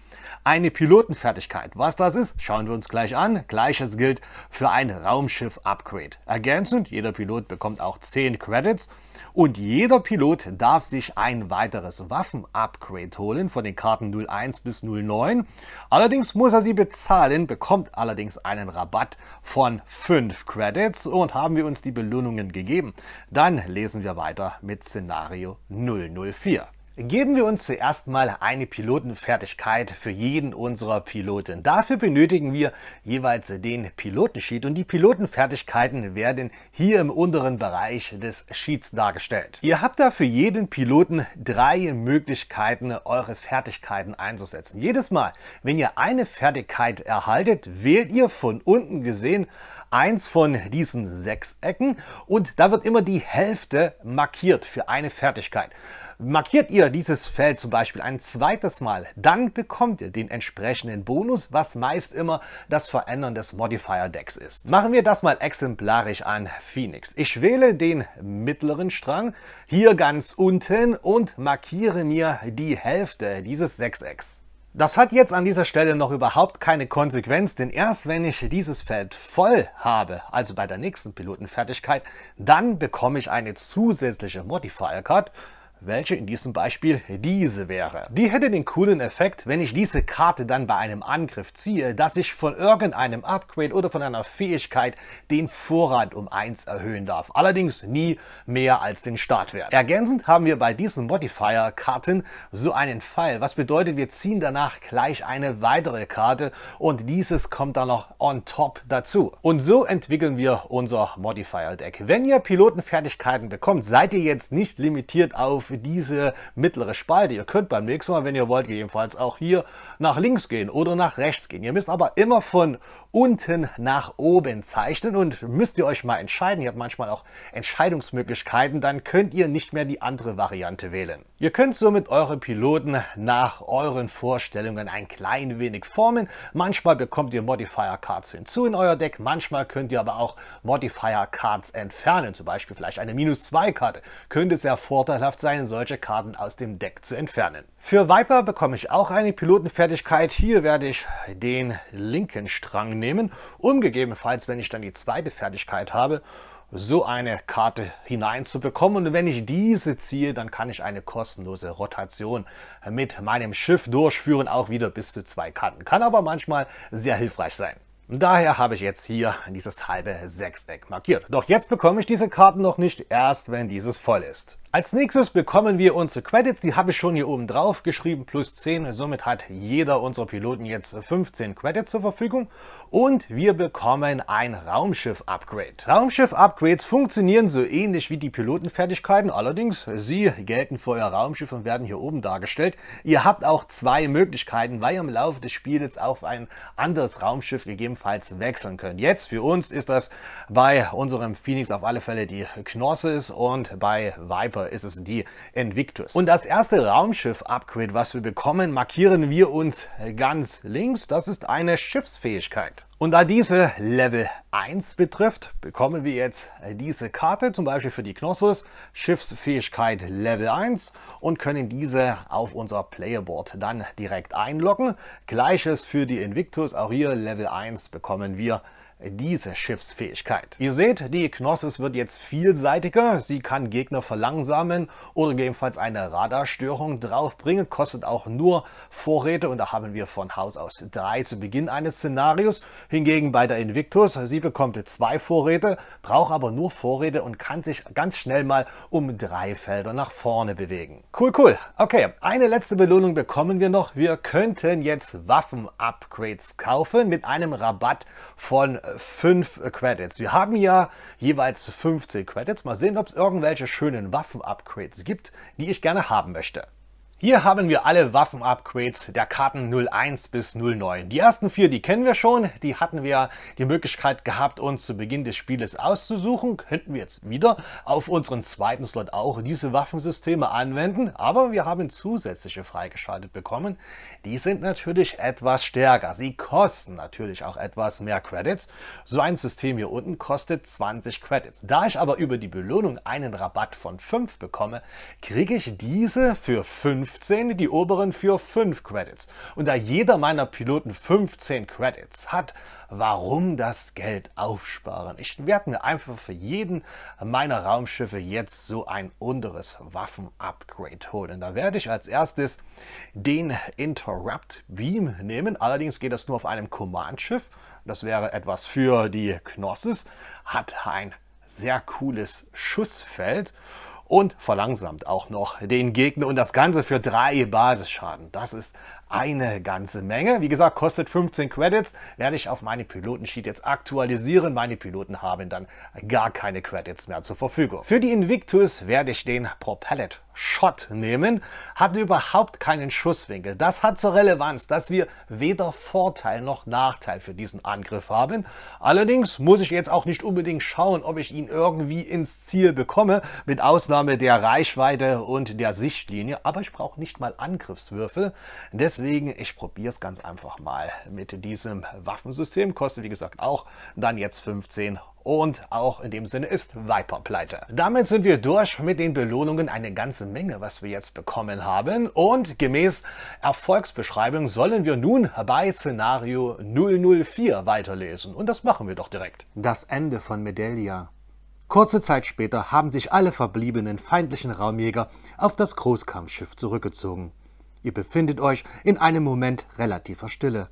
eine Pilotenfertigkeit. Was das ist, schauen wir uns gleich an. Gleiches gilt für ein Raumschiff-Upgrade. Ergänzend, jeder Pilot bekommt auch 10 Credits und jeder Pilot darf sich ein weiteres Waffen-Upgrade holen von den Karten 01 bis 09. Allerdings muss er sie bezahlen, bekommt allerdings einen Rabatt von 5 Credits und haben wir uns die Belohnungen gegeben. Dann lesen wir weiter mit Szenario 004. Geben wir uns zuerst mal eine Pilotenfertigkeit für jeden unserer Piloten. Dafür benötigen wir jeweils den Pilotensheet und die Pilotenfertigkeiten werden hier im unteren Bereich des Sheets dargestellt. Ihr habt da für jeden Piloten drei Möglichkeiten, eure Fertigkeiten einzusetzen. Jedes Mal, wenn ihr eine Fertigkeit erhaltet, wählt ihr von unten gesehen eins von diesen sechs Ecken und da wird immer die Hälfte markiert für eine Fertigkeit. Markiert ihr dieses Feld zum Beispiel ein zweites Mal, dann bekommt ihr den entsprechenden Bonus, was meist immer das Verändern des Modifier-Decks ist. Machen wir das mal exemplarisch an Phoenix. Ich wähle den mittleren Strang hier ganz unten und markiere mir die Hälfte dieses Sechsecks. Das hat jetzt an dieser Stelle noch überhaupt keine Konsequenz, denn erst wenn ich dieses Feld voll habe, also bei der nächsten Pilotenfertigkeit, dann bekomme ich eine zusätzliche Modifier-Card, welche in diesem Beispiel diese wäre. Die hätte den coolen Effekt, wenn ich diese Karte dann bei einem Angriff ziehe, dass ich von irgendeinem Upgrade oder von einer Fähigkeit den Vorrat um 1 erhöhen darf. Allerdings nie mehr als den Startwert. Ergänzend haben wir bei diesen Modifier-Karten so einen Pfeil, was bedeutet, wir ziehen danach gleich eine weitere Karte und dieses kommt dann noch on top dazu. Und so entwickeln wir unser Modifier-Deck. Wenn ihr Pilotenfertigkeiten bekommt, seid ihr jetzt nicht limitiert auf auf diese mittlere Spalte. Ihr könnt beim nächsten Mal, wenn ihr wollt, jedenfalls auch hier nach links gehen oder nach rechts gehen. Ihr müsst aber immer von unten nach oben zeichnen und müsst ihr euch mal entscheiden, ihr habt manchmal auch Entscheidungsmöglichkeiten, dann könnt ihr nicht mehr die andere Variante wählen. Ihr könnt somit eure Piloten nach euren Vorstellungen ein klein wenig formen. Manchmal bekommt ihr Modifier Cards hinzu in euer Deck, manchmal könnt ihr aber auch Modifier Cards entfernen, zum Beispiel vielleicht eine Minus-2-Karte. Könnte es ja vorteilhaft sein, solche Karten aus dem Deck zu entfernen. Für Viper bekomme ich auch eine Pilotenfertigkeit. Hier werde ich den linken Strang nehmen, um gegebenenfalls, wenn ich dann die zweite Fertigkeit habe, so eine Karte hineinzubekommen. Und wenn ich diese ziehe, dann kann ich eine kostenlose Rotation mit meinem Schiff durchführen, auch wieder bis zu zwei Karten. Kann aber manchmal sehr hilfreich sein. Daher habe ich jetzt hier dieses halbe Sechseck markiert. Doch jetzt bekomme ich diese Karten noch nicht, erst wenn dieses voll ist. Als nächstes bekommen wir unsere Credits, die habe ich schon hier oben drauf geschrieben, plus 10. Somit hat jeder unserer Piloten jetzt 15 Credits zur Verfügung und wir bekommen ein Raumschiff-Upgrade. Raumschiff-Upgrades funktionieren so ähnlich wie die Pilotenfertigkeiten, allerdings sie gelten für euer Raumschiff und werden hier oben dargestellt. Ihr habt auch zwei Möglichkeiten, weil ihr im Laufe des Spiels auf ein anderes Raumschiff gegebenenfalls wechseln könnt. Jetzt für uns ist das bei unserem Phoenix auf alle Fälle die Knossis und bei Viper Viper ist es die Invictus. Und das erste Raumschiff-Upgrade, was wir bekommen, markieren wir uns ganz links. Das ist eine Schiffsfähigkeit. Und da diese Level 1 betrifft, bekommen wir jetzt diese Karte, zum Beispiel für die Knossos, Schiffsfähigkeit Level 1 und können diese auf unser Playerboard dann direkt einloggen. Gleiches für die Invictus, auch hier Level 1 bekommen wir diese Schiffsfähigkeit. Ihr seht, die Knossos wird jetzt vielseitiger. Sie kann Gegner verlangsamen oder gegebenenfalls eine Radarstörung draufbringen. Kostet auch nur Vorräte und da haben wir von Haus aus drei zu Beginn eines Szenarios. Hingegen bei der Invictus, sie bekommt zwei Vorräte, braucht aber nur Vorräte und kann sich ganz schnell mal um drei Felder nach vorne bewegen. Cool, cool. Okay, eine letzte Belohnung bekommen wir noch. Wir könnten jetzt Waffen-Upgrades kaufen mit einem Rabatt von 5 äh, Credits. Wir haben ja jeweils 15 Credits. Mal sehen, ob es irgendwelche schönen Waffen-Upgrades gibt, die ich gerne haben möchte. Hier haben wir alle Waffen-Upgrades der Karten 01 bis 09. Die ersten vier, die kennen wir schon. Die hatten wir die Möglichkeit gehabt, uns zu Beginn des Spieles auszusuchen. Könnten wir jetzt wieder auf unseren zweiten Slot auch diese Waffensysteme anwenden. Aber wir haben zusätzliche freigeschaltet bekommen. Die sind natürlich etwas stärker. Sie kosten natürlich auch etwas mehr Credits. So ein System hier unten kostet 20 Credits. Da ich aber über die Belohnung einen Rabatt von 5 bekomme, kriege ich diese für 5 15, die oberen für 5 Credits. Und da jeder meiner Piloten 15 Credits hat, warum das Geld aufsparen? Ich werde mir einfach für jeden meiner Raumschiffe jetzt so ein unteres Waffen-Upgrade holen. Da werde ich als erstes den Interrupt Beam nehmen. Allerdings geht das nur auf einem Command-Schiff. Das wäre etwas für die Knossis. Hat ein sehr cooles Schussfeld und verlangsamt auch noch den Gegner und das Ganze für drei Basisschaden. Das ist eine ganze Menge. Wie gesagt, kostet 15 Credits, werde ich auf meine Pilotensheet jetzt aktualisieren. Meine Piloten haben dann gar keine Credits mehr zur Verfügung. Für die Invictus werde ich den Propellet Shot nehmen, hat überhaupt keinen Schusswinkel. Das hat zur Relevanz, dass wir weder Vorteil noch Nachteil für diesen Angriff haben. Allerdings muss ich jetzt auch nicht unbedingt schauen, ob ich ihn irgendwie ins Ziel bekomme, mit Ausnahme der Reichweite und der Sichtlinie. Aber ich brauche nicht mal Angriffswürfel. Deswegen Deswegen, ich probiere es ganz einfach mal mit diesem Waffensystem. Kostet, wie gesagt, auch dann jetzt 15 und auch in dem Sinne ist Viper pleite. Damit sind wir durch mit den Belohnungen eine ganze Menge, was wir jetzt bekommen haben. Und gemäß Erfolgsbeschreibung sollen wir nun bei Szenario 004 weiterlesen. Und das machen wir doch direkt. Das Ende von Medellia. Kurze Zeit später haben sich alle verbliebenen feindlichen Raumjäger auf das Großkampfschiff zurückgezogen. Ihr befindet euch in einem Moment relativer Stille.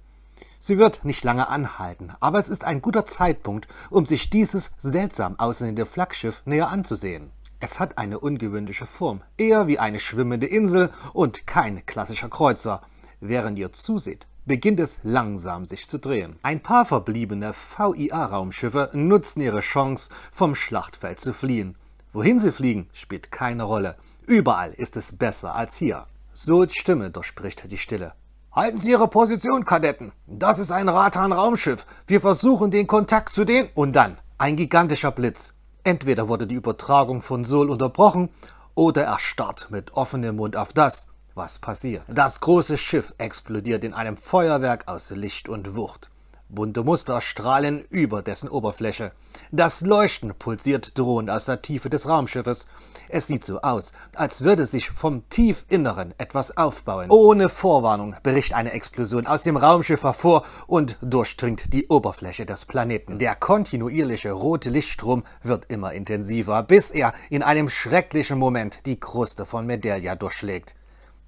Sie wird nicht lange anhalten, aber es ist ein guter Zeitpunkt, um sich dieses seltsam aussehende Flaggschiff näher anzusehen. Es hat eine ungewöhnliche Form, eher wie eine schwimmende Insel und kein klassischer Kreuzer. Während ihr zuseht, beginnt es langsam sich zu drehen. Ein paar verbliebene VIA-Raumschiffe nutzen ihre Chance, vom Schlachtfeld zu fliehen. Wohin sie fliegen, spielt keine Rolle. Überall ist es besser als hier. Sols Stimme durchbricht die Stille. Halten Sie Ihre Position, Kadetten. Das ist ein Rathan-Raumschiff. Wir versuchen den Kontakt zu den... Und dann ein gigantischer Blitz. Entweder wurde die Übertragung von Sol unterbrochen oder er starrt mit offenem Mund auf das, was passiert. Das große Schiff explodiert in einem Feuerwerk aus Licht und Wucht. Bunte Muster strahlen über dessen Oberfläche. Das Leuchten pulsiert drohend aus der Tiefe des Raumschiffes. Es sieht so aus, als würde sich vom Tiefinneren etwas aufbauen. Ohne Vorwarnung bricht eine Explosion aus dem Raumschiff hervor und durchdringt die Oberfläche des Planeten. Der kontinuierliche rote Lichtstrom wird immer intensiver, bis er in einem schrecklichen Moment die Kruste von Medelia durchschlägt.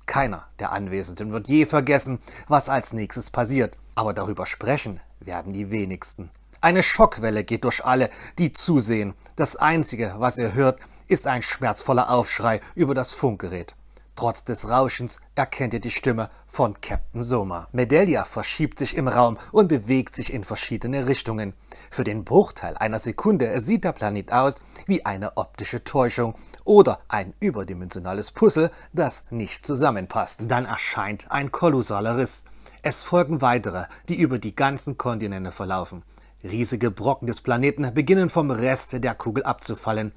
Keiner der Anwesenden wird je vergessen, was als nächstes passiert. Aber darüber sprechen werden die wenigsten. Eine Schockwelle geht durch alle, die zusehen. Das Einzige, was ihr hört, ist ein schmerzvoller Aufschrei über das Funkgerät. Trotz des Rauschens erkennt ihr die Stimme von Captain Soma. Medelia verschiebt sich im Raum und bewegt sich in verschiedene Richtungen. Für den Bruchteil einer Sekunde sieht der Planet aus wie eine optische Täuschung oder ein überdimensionales Puzzle, das nicht zusammenpasst. Dann erscheint ein kolossaler Riss. Es folgen weitere, die über die ganzen Kontinente verlaufen. Riesige Brocken des Planeten beginnen vom Rest der Kugel abzufallen.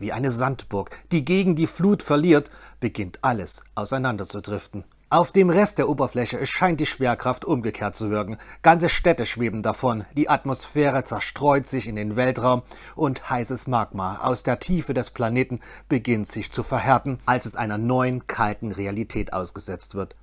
Wie eine Sandburg, die gegen die Flut verliert, beginnt alles auseinanderzudriften. Auf dem Rest der Oberfläche scheint die Schwerkraft umgekehrt zu wirken. Ganze Städte schweben davon, die Atmosphäre zerstreut sich in den Weltraum und heißes Magma aus der Tiefe des Planeten beginnt sich zu verhärten, als es einer neuen kalten Realität ausgesetzt wird.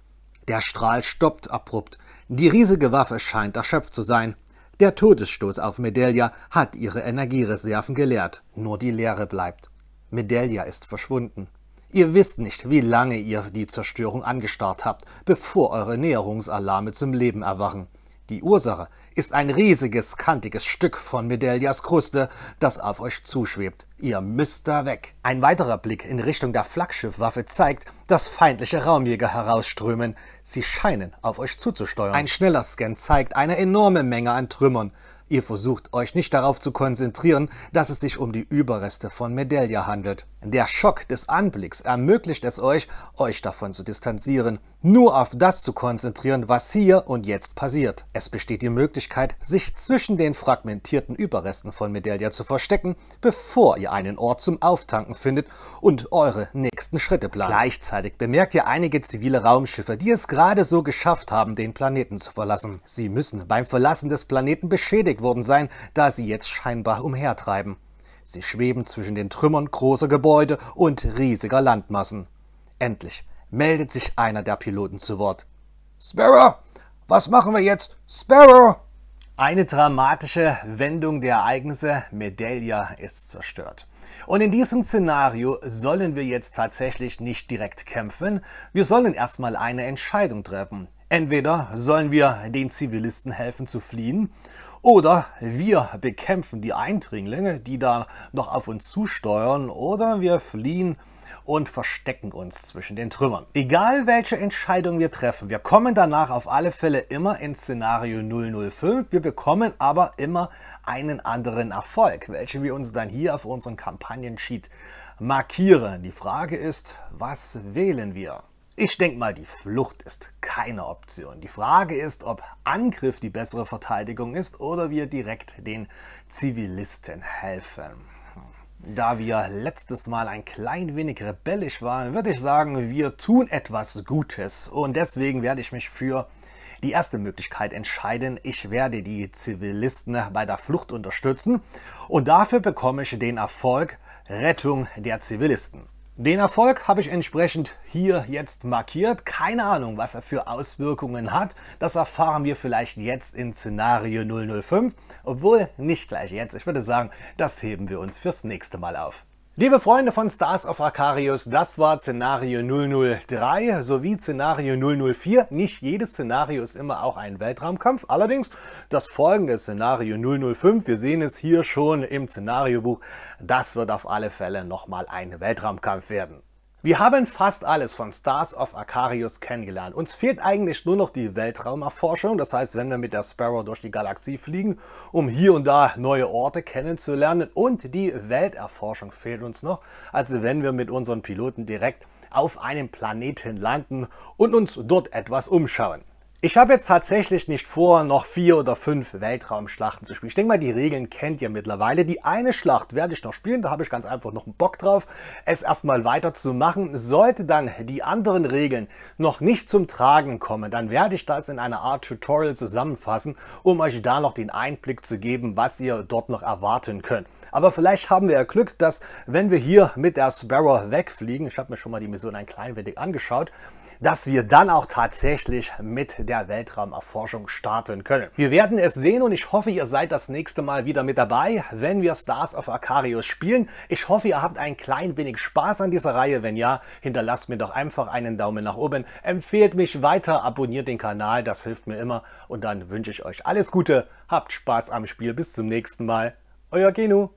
Der Strahl stoppt abrupt. Die riesige Waffe scheint erschöpft zu sein. Der Todesstoß auf Medelia hat ihre Energiereserven geleert, nur die Leere bleibt. Medelia ist verschwunden. Ihr wisst nicht, wie lange ihr die Zerstörung angestarrt habt, bevor eure Näherungsalarme zum Leben erwachen. Die Ursache ist ein riesiges, kantiges Stück von Medellias Kruste, das auf euch zuschwebt. Ihr müsst da weg. Ein weiterer Blick in Richtung der Flaggschiffwaffe zeigt, dass feindliche Raumjäger herausströmen. Sie scheinen auf euch zuzusteuern. Ein schneller Scan zeigt eine enorme Menge an Trümmern. Ihr versucht euch nicht darauf zu konzentrieren, dass es sich um die Überreste von Medelia handelt. Der Schock des Anblicks ermöglicht es euch, euch davon zu distanzieren nur auf das zu konzentrieren, was hier und jetzt passiert. Es besteht die Möglichkeit, sich zwischen den fragmentierten Überresten von Medelia zu verstecken, bevor ihr einen Ort zum Auftanken findet und eure nächsten Schritte plant. Gleichzeitig bemerkt ihr einige zivile Raumschiffe, die es gerade so geschafft haben, den Planeten zu verlassen. Sie müssen beim Verlassen des Planeten beschädigt worden sein, da sie jetzt scheinbar umhertreiben. Sie schweben zwischen den Trümmern großer Gebäude und riesiger Landmassen. Endlich meldet sich einer der Piloten zu Wort. Sparrow, was machen wir jetzt? Sparrow! Eine dramatische Wendung der Ereignisse, Medelia ist zerstört. Und in diesem Szenario sollen wir jetzt tatsächlich nicht direkt kämpfen, wir sollen erstmal eine Entscheidung treffen. Entweder sollen wir den Zivilisten helfen zu fliehen, oder wir bekämpfen die Eindringlinge, die da noch auf uns zusteuern, oder wir fliehen und verstecken uns zwischen den Trümmern. Egal welche Entscheidung wir treffen, wir kommen danach auf alle Fälle immer ins Szenario 005, wir bekommen aber immer einen anderen Erfolg, welchen wir uns dann hier auf unserem Kampagnen-Sheet markieren. Die Frage ist, was wählen wir? Ich denke mal, die Flucht ist keine Option. Die Frage ist, ob Angriff die bessere Verteidigung ist oder wir direkt den Zivilisten helfen. Da wir letztes Mal ein klein wenig rebellisch waren, würde ich sagen, wir tun etwas Gutes. Und deswegen werde ich mich für die erste Möglichkeit entscheiden. Ich werde die Zivilisten bei der Flucht unterstützen und dafür bekomme ich den Erfolg Rettung der Zivilisten. Den Erfolg habe ich entsprechend hier jetzt markiert. Keine Ahnung, was er für Auswirkungen hat. Das erfahren wir vielleicht jetzt in Szenario 005. Obwohl, nicht gleich jetzt. Ich würde sagen, das heben wir uns fürs nächste Mal auf. Liebe Freunde von Stars of Arcarius, das war Szenario 003 sowie Szenario 004. Nicht jedes Szenario ist immer auch ein Weltraumkampf. Allerdings das folgende Szenario 005, wir sehen es hier schon im Szenariobuch, das wird auf alle Fälle nochmal ein Weltraumkampf werden. Wir haben fast alles von Stars of Arcarius kennengelernt. Uns fehlt eigentlich nur noch die Weltraumerforschung, das heißt, wenn wir mit der Sparrow durch die Galaxie fliegen, um hier und da neue Orte kennenzulernen. Und die Welterforschung fehlt uns noch, also wenn wir mit unseren Piloten direkt auf einem Planeten landen und uns dort etwas umschauen. Ich habe jetzt tatsächlich nicht vor, noch vier oder fünf Weltraumschlachten zu spielen. Ich denke mal, die Regeln kennt ihr mittlerweile. Die eine Schlacht werde ich noch spielen, da habe ich ganz einfach noch einen Bock drauf, es erstmal weiterzumachen. Sollte dann die anderen Regeln noch nicht zum Tragen kommen, dann werde ich das in einer Art Tutorial zusammenfassen, um euch da noch den Einblick zu geben, was ihr dort noch erwarten könnt. Aber vielleicht haben wir ja Glück, dass wenn wir hier mit der Sparrow wegfliegen, ich habe mir schon mal die Mission ein klein wenig angeschaut, dass wir dann auch tatsächlich mit der Weltraumerforschung starten können. Wir werden es sehen und ich hoffe, ihr seid das nächste Mal wieder mit dabei, wenn wir Stars of Arcarius spielen. Ich hoffe, ihr habt ein klein wenig Spaß an dieser Reihe. Wenn ja, hinterlasst mir doch einfach einen Daumen nach oben, empfehlt mich weiter, abonniert den Kanal, das hilft mir immer. Und dann wünsche ich euch alles Gute, habt Spaß am Spiel, bis zum nächsten Mal. Euer Genu.